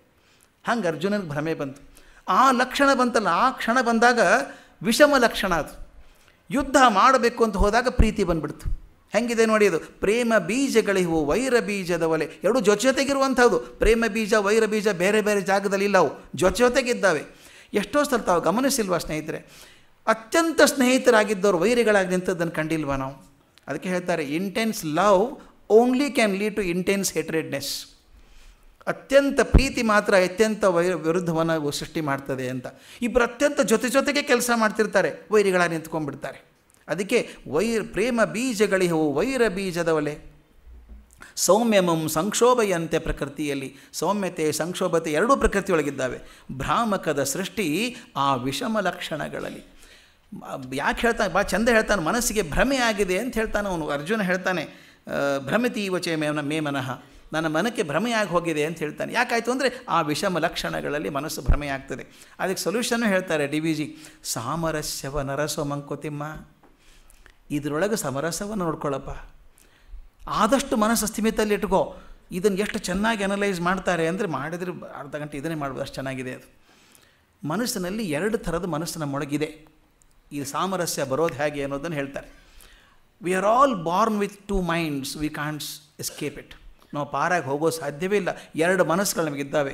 A: ಹಂಗೆ ಅರ್ಜುನನಿಗೆ ಭ್ರಮೆ ಬಂತು ಆ ಲಕ್ಷಣ ಬಂತಲ್ಲ ಆ ಕ್ಷಣ ಬಂದಾಗ ವಿಷಮ ಲಕ್ಷಣ ಅದು ಯುದ್ಧ ಮಾಡಬೇಕು ಅಂತ ಹೋದಾಗ ಪ್ರೀತಿ ಬಂದ್ಬಿಡ್ತು ಹೆಂಗಿದೆ ನೋಡಿ ಅದು ಪ್ರೇಮ ಬೀಜಗಳಿವು ವೈರ ಬೀಜದ ಒಲೆ ಎರಡು ಜೊತೆ ಜೊತೆಗಿರುವಂಥದ್ದು ಪ್ರೇಮ ಬೀಜ ವೈರ ಬೀಜ ಬೇರೆ ಬೇರೆ ಜಾಗದಲ್ಲಿ ಇಲ್ಲ ಅವು ಜೊತೆ ಜೊತೆಗಿದ್ದಾವೆ ಎಷ್ಟೋ ಸಲ ತಾವು ಗಮನಿಸಿಲ್ವಾ ಸ್ನೇಹಿತರೆ ಅತ್ಯಂತ ಸ್ನೇಹಿತರಾಗಿದ್ದವರು ವೈರಿಗಳಾಗಿ ನಿಂತದ್ದನ್ನು ಕಂಡಿಲ್ವಾ ನಾವು ಅದಕ್ಕೆ ಹೇಳ್ತಾರೆ intense love only can lead to intense hatredness ಅತ್ಯಂತ ಪ್ರೀತಿ ಮಾತ್ರ ಅತ್ಯಂತ ವೈ ವಿರುದ್ಧವನ್ನು ಸೃಷ್ಟಿ ಮಾಡ್ತದೆ ಅಂತ ಇಬ್ಬರು ಅತ್ಯಂತ ಜೊತೆ ಜೊತೆಗೆ ಕೆಲಸ ಮಾಡ್ತಿರ್ತಾರೆ ವೈರಿಗಳಾಗಿ ನಿಂತ್ಕೊಂಡ್ಬಿಡ್ತಾರೆ ಅದಕ್ಕೆ ವೈರ್ ಪ್ರೇಮ ಬೀಜಗಳಿವು ವೈರ ಬೀಜದವಲೆ ಸೌಮ್ಯಮಂ ಸಂಕ್ಷೋಭೆಯಂತೆ ಪ್ರಕೃತಿಯಲ್ಲಿ ಸೌಮ್ಯತೆ ಸಂಕ್ಷೋಭತೆ ಎರಡೂ ಪ್ರಕೃತಿಯೊಳಗಿದ್ದಾವೆ ಭ್ರಾಮಕದ ಸೃಷ್ಟಿ ಆ ವಿಷಮ ಲಕ್ಷಣಗಳಲ್ಲಿ ಯಾಕೆ ಹೇಳ್ತಾನೆ ಭಾಳ ಚಂದ ಹೇಳ್ತಾನೆ ಮನಸ್ಸಿಗೆ ಭ್ರಮೆ ಆಗಿದೆ ಅಂತ ಹೇಳ್ತಾನೆ ಅವನು ಅರ್ಜುನ ಹೇಳ್ತಾನೆ ಭ್ರಮತಿ ಮೇವನ ಮೇ ಮನಃ ನನ್ನ ಮನಕ್ಕೆ ಭ್ರಮೆಯಾಗಿ ಹೋಗಿದೆ ಅಂತ ಹೇಳ್ತಾನೆ ಯಾಕಾಯಿತು ಅಂದರೆ ಆ ವಿಷಮ ಲಕ್ಷಣಗಳಲ್ಲಿ ಮನಸ್ಸು ಭ್ರಮೆಯಾಗ್ತದೆ ಅದಕ್ಕೆ ಸೊಲ್ಯೂಷನ್ನು ಹೇಳ್ತಾರೆ ಡಿ ವಿ ಜಿ ಸಾಮರಸ್ಯವ ನರಸೋ ಮಂಕುತಿಮ್ಮ ಇದರೊಳಗೆ ಸಮರಸವನ್ನು ನೋಡ್ಕೊಳ್ಳಪ್ಪ ಆದಷ್ಟು ಮನಸ್ಸು ಇಟ್ಕೋ ಇದನ್ನು ಎಷ್ಟು ಚೆನ್ನಾಗಿ ಅನಲೈಸ್ ಮಾಡ್ತಾರೆ ಅಂದರೆ ಮಾಡಿದರೆ ಅರ್ಧ ಗಂಟೆ ಇದನ್ನೇ ಮಾಡ್ಬೋದು ಅಷ್ಟು ಚೆನ್ನಾಗಿದೆ ಅದು ಮನಸ್ಸಿನಲ್ಲಿ ಎರಡು ಥರದ ಮನಸ್ಸು ಮೊಳಗಿದೆ ಈ ಸಾಮರಸ್ಯ ಬರೋದು ಹೇಗೆ ಅನ್ನೋದನ್ನು ಹೇಳ್ತಾರೆ we are all born with two minds we can't escape it ನಾವು ಪಾರಾಗಿ ಹೋಗೋ ಸಾಧ್ಯವೇ ಇಲ್ಲ ಎರಡು ಮನಸ್ಸುಗಳು ನಮಗಿದ್ದಾವೆ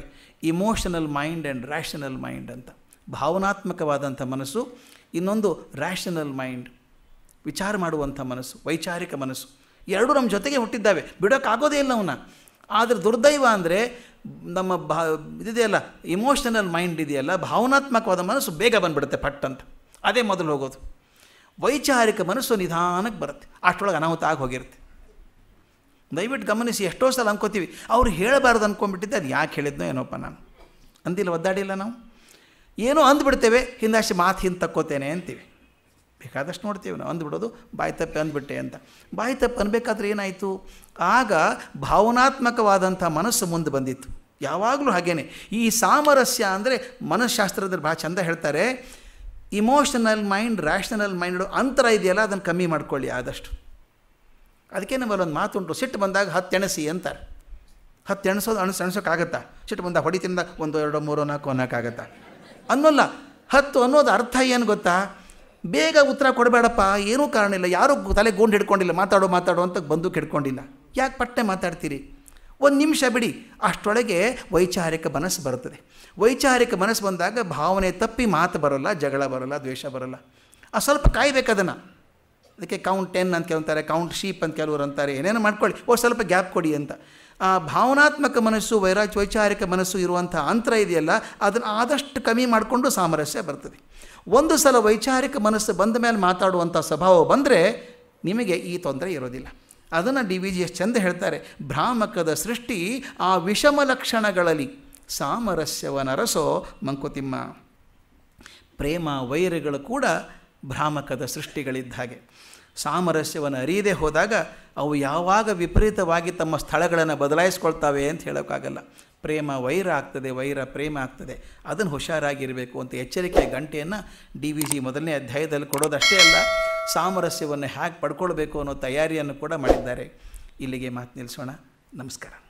A: emotional mind and rational mind ಅಂತ ಭಾವನಾತ್ಮಕವಾದಂಥ ಮನಸ್ಸು ಇನ್ನೊಂದು ರ್ಯಾಷನಲ್ ಮೈಂಡ್ ವಿಚಾರ ಮಾಡುವಂಥ ಮನಸ್ಸು ವೈಚಾರಿಕ ಮನಸ್ಸು ಎರಡೂ ನಮ್ಮ ಜೊತೆಗೆ ಹುಟ್ಟಿದ್ದಾವೆ ಬಿಡೋಕ್ಕಾಗೋದೇ ಇಲ್ಲ ಅವನ್ನ ಆದರೆ ದುರ್ದೈವ ಅಂದರೆ ನಮ್ಮ ಭಾ ಇದೆಯಲ್ಲ ಇಮೋಷನಲ್ ಮೈಂಡ್ ಇದೆಯಲ್ಲ ಭಾವನಾತ್ಮಕವಾದ ಮನಸ್ಸು ಬೇಗ ಬಂದುಬಿಡುತ್ತೆ ಪಟ್ ಅಂತ ಅದೇ ಮೊದಲು ಹೋಗೋದು ವೈಚಾರಿಕ ಮನಸ್ಸು ನಿಧಾನಕ್ಕೆ ಬರುತ್ತೆ ಅಷ್ಟರೊಳಗೆ ಅನಾಹುತ ಆಗಿ ಹೋಗಿರುತ್ತೆ ದಯವಿಟ್ಟು ಗಮನಿಸಿ ಎಷ್ಟೋ ಸಲ ಅಂದ್ಕೋತೀವಿ ಅವ್ರು ಹೇಳಬಾರ್ದು ಅಂದ್ಕೊಂಡ್ಬಿಟ್ಟಿದ್ದೆ ಅದು ಯಾಕೆ ಹೇಳಿದ್ನೋ ಏನೋಪ್ಪ ನಾನು ಅಂದಿಲ್ಲ ಒದ್ದಾಡಿಲ್ಲ ನಾವು ಏನೋ ಅಂದ್ಬಿಡ್ತೇವೆ ಹಿಂದಾಶಿ ಮಾತು ಹಿಂದೆ ತಕ್ಕೋತೇನೆ ಅಂತೀವಿ ಬೇಕಾದಷ್ಟು ನೋಡ್ತೀವಿ ನಾವು ಅಂದ್ಬಿಡೋದು ಬಾಯಿ ತಪ್ಪೆ ಅಂದ್ಬಿಟ್ಟೆ ಅಂತ ಬಾಯಿ ತಪ್ಪು ಅನ್ಬೇಕಾದ್ರೆ ಏನಾಯಿತು ಆಗ ಭಾವನಾತ್ಮಕವಾದಂಥ ಮನಸ್ಸು ಮುಂದೆ ಬಂದಿತ್ತು ಯಾವಾಗಲೂ ಹಾಗೇನೆ ಈ ಸಾಮರಸ್ಯ ಅಂದರೆ ಮನಸ್ಶಾಸ್ತ್ರದಲ್ಲಿ ಭಾಳ ಚಂದ ಹೇಳ್ತಾರೆ ಇಮೋಷನಲ್ ಮೈಂಡ್ ರ್ಯಾಷನಲ್ ಮೈಂಡು ಅಂತರ ಇದೆಯಲ್ಲ ಅದನ್ನು ಕಮ್ಮಿ ಮಾಡ್ಕೊಳ್ಳಿ ಆದಷ್ಟು ಅದಕ್ಕೆ ನಮ್ಮಲ್ಲಿ ಒಂದು ಮಾತುಂಟು ಸಿಟ್ಟು ಬಂದಾಗ ಎಣಸಿ ಅಂತಾರೆ ಹತ್ತು ಎಣಸೋದು ಅಣಸು ಎಣಸೋಕ್ಕಾಗತ್ತಾ ಸಿಟ್ಟು ಬಂದಾಗ ತಿಂದ ಒಂದು ಎರಡು ಮೂರು ನಾಲ್ಕು ಅನ್ನೋಕ್ಕಾಗತ್ತಾ ಅನ್ನೋಲ್ಲ ಹತ್ತು ಅನ್ನೋದು ಅರ್ಥ ಏನು ಗೊತ್ತಾ ಬೇಗ ಉತ್ತರ ಕೊಡಬೇಡಪ್ಪ ಏನೂ ಕಾರಣ ಇಲ್ಲ ಯಾರೂ ತಲೆ ಗೂಂಡು ಹಿಡ್ಕೊಂಡಿಲ್ಲ ಮಾತಾಡೋ ಮಾತಾಡೋ ಅಂತ ಬಂದು ಹಿಡ್ಕೊಂಡಿಲ್ಲ ಯಾಕೆ ಪಟ್ಟೆ ಮಾತಾಡ್ತೀರಿ ಒಂದು ನಿಮಿಷ ಬಿಡಿ ಅಷ್ಟೊಳಗೆ ವೈಚಾರಿಕ ಮನಸ್ಸು ಬರುತ್ತದೆ ವೈಚಾರಿಕ ಮನಸ್ಸು ಬಂದಾಗ ಭಾವನೆ ತಪ್ಪಿ ಮಾತು ಬರೋಲ್ಲ ಜಗಳ ಬರೋಲ್ಲ ದ್ವೇಷ ಬರೋಲ್ಲ ಆ ಸ್ವಲ್ಪ ಕಾಯಬೇಕು ಅದನ್ನು ಅದಕ್ಕೆ ಕೌಂಟ್ ಟೆನ್ ಅಂತ ಕೇಳ್ತಾರೆ ಕೌಂಟ್ ಶೀಪ್ ಅಂತ ಕೆಲವರು ಅಂತಾರೆ ಏನೇನು ಮಾಡ್ಕೊಳ್ಳಿ ಓ ಸ್ವಲ್ಪ ಗ್ಯಾಪ್ ಕೊಡಿ ಅಂತ ಆ ಭಾವನಾತ್ಮಕ ಮನಸ್ಸು ವೈರಾಜ್ ವೈಚಾರಿಕ ಮನಸ್ಸು ಇರುವಂಥ ಅಂತರ ಇದೆಯಲ್ಲ ಅದನ್ನು ಆದಷ್ಟು ಕಮ್ಮಿ ಮಾಡಿಕೊಂಡು ಸಾಮರಸ್ಯ ಬರ್ತದೆ ಒಂದು ಸಲ ವೈಚಾರಿಕ ಮನಸ್ಸು ಬಂದ ಮೇಲೆ ಮಾತಾಡುವಂಥ ಸ್ವಭಾವ ಬಂದರೆ ನಿಮಗೆ ಈ ತೊಂದರೆ ಇರೋದಿಲ್ಲ ಅದನ್ನು ಡಿ ವಿ ಜಿ ಎಸ್ ಚಂದ ಹೇಳ್ತಾರೆ ಭ್ರಾಮಕದ ಸೃಷ್ಟಿ ಆ ವಿಷಮ ಲಕ್ಷಣಗಳಲ್ಲಿ ಸಾಮರಸ್ಯವನರಸೋ ಮಂಕುತಿಮ್ಮ ಪ್ರೇಮ ವೈರಗಳು ಕೂಡ ಭ್ರಾಮಕದ ಸೃಷ್ಟಿಗಳಿದ್ದ ಹಾಗೆ ಸಾಮರಸ್ಯವನ್ನು ಅರಿಯದೇ ಹೋದಾಗ ಅವು ಯಾವಾಗ ವಿಪರೀತವಾಗಿ ತಮ್ಮ ಸ್ಥಳಗಳನ್ನು ಬದಲಾಯಿಸ್ಕೊಳ್ತಾವೆ ಅಂತ ಹೇಳೋಕ್ಕಾಗಲ್ಲ ಪ್ರೇಮ ವೈರ ಆಗ್ತದೆ ವೈರ ಪ್ರೇಮ ಆಗ್ತದೆ ಅದನ್ನು ಹುಷಾರಾಗಿರಬೇಕು ಅಂತ ಎಚ್ಚರಿಕೆಯ ಗಂಟೆಯನ್ನು ಡಿ ವಿ ಜಿ ಮೊದಲನೇ ಅಧ್ಯಾಯದಲ್ಲಿ ಕೊಡೋದಷ್ಟೇ ಅಲ್ಲ ಸಾಮರಸ್ಯವನ್ನು ಹೇಗೆ ಪಡ್ಕೊಳ್ಬೇಕು ಅನ್ನೋ ತಯಾರಿಯನ್ನು ಕೂಡ ಮಾಡಿದ್ದಾರೆ ಇಲ್ಲಿಗೆ ಮಾತು ನಿಲ್ಲಿಸೋಣ ನಮಸ್ಕಾರ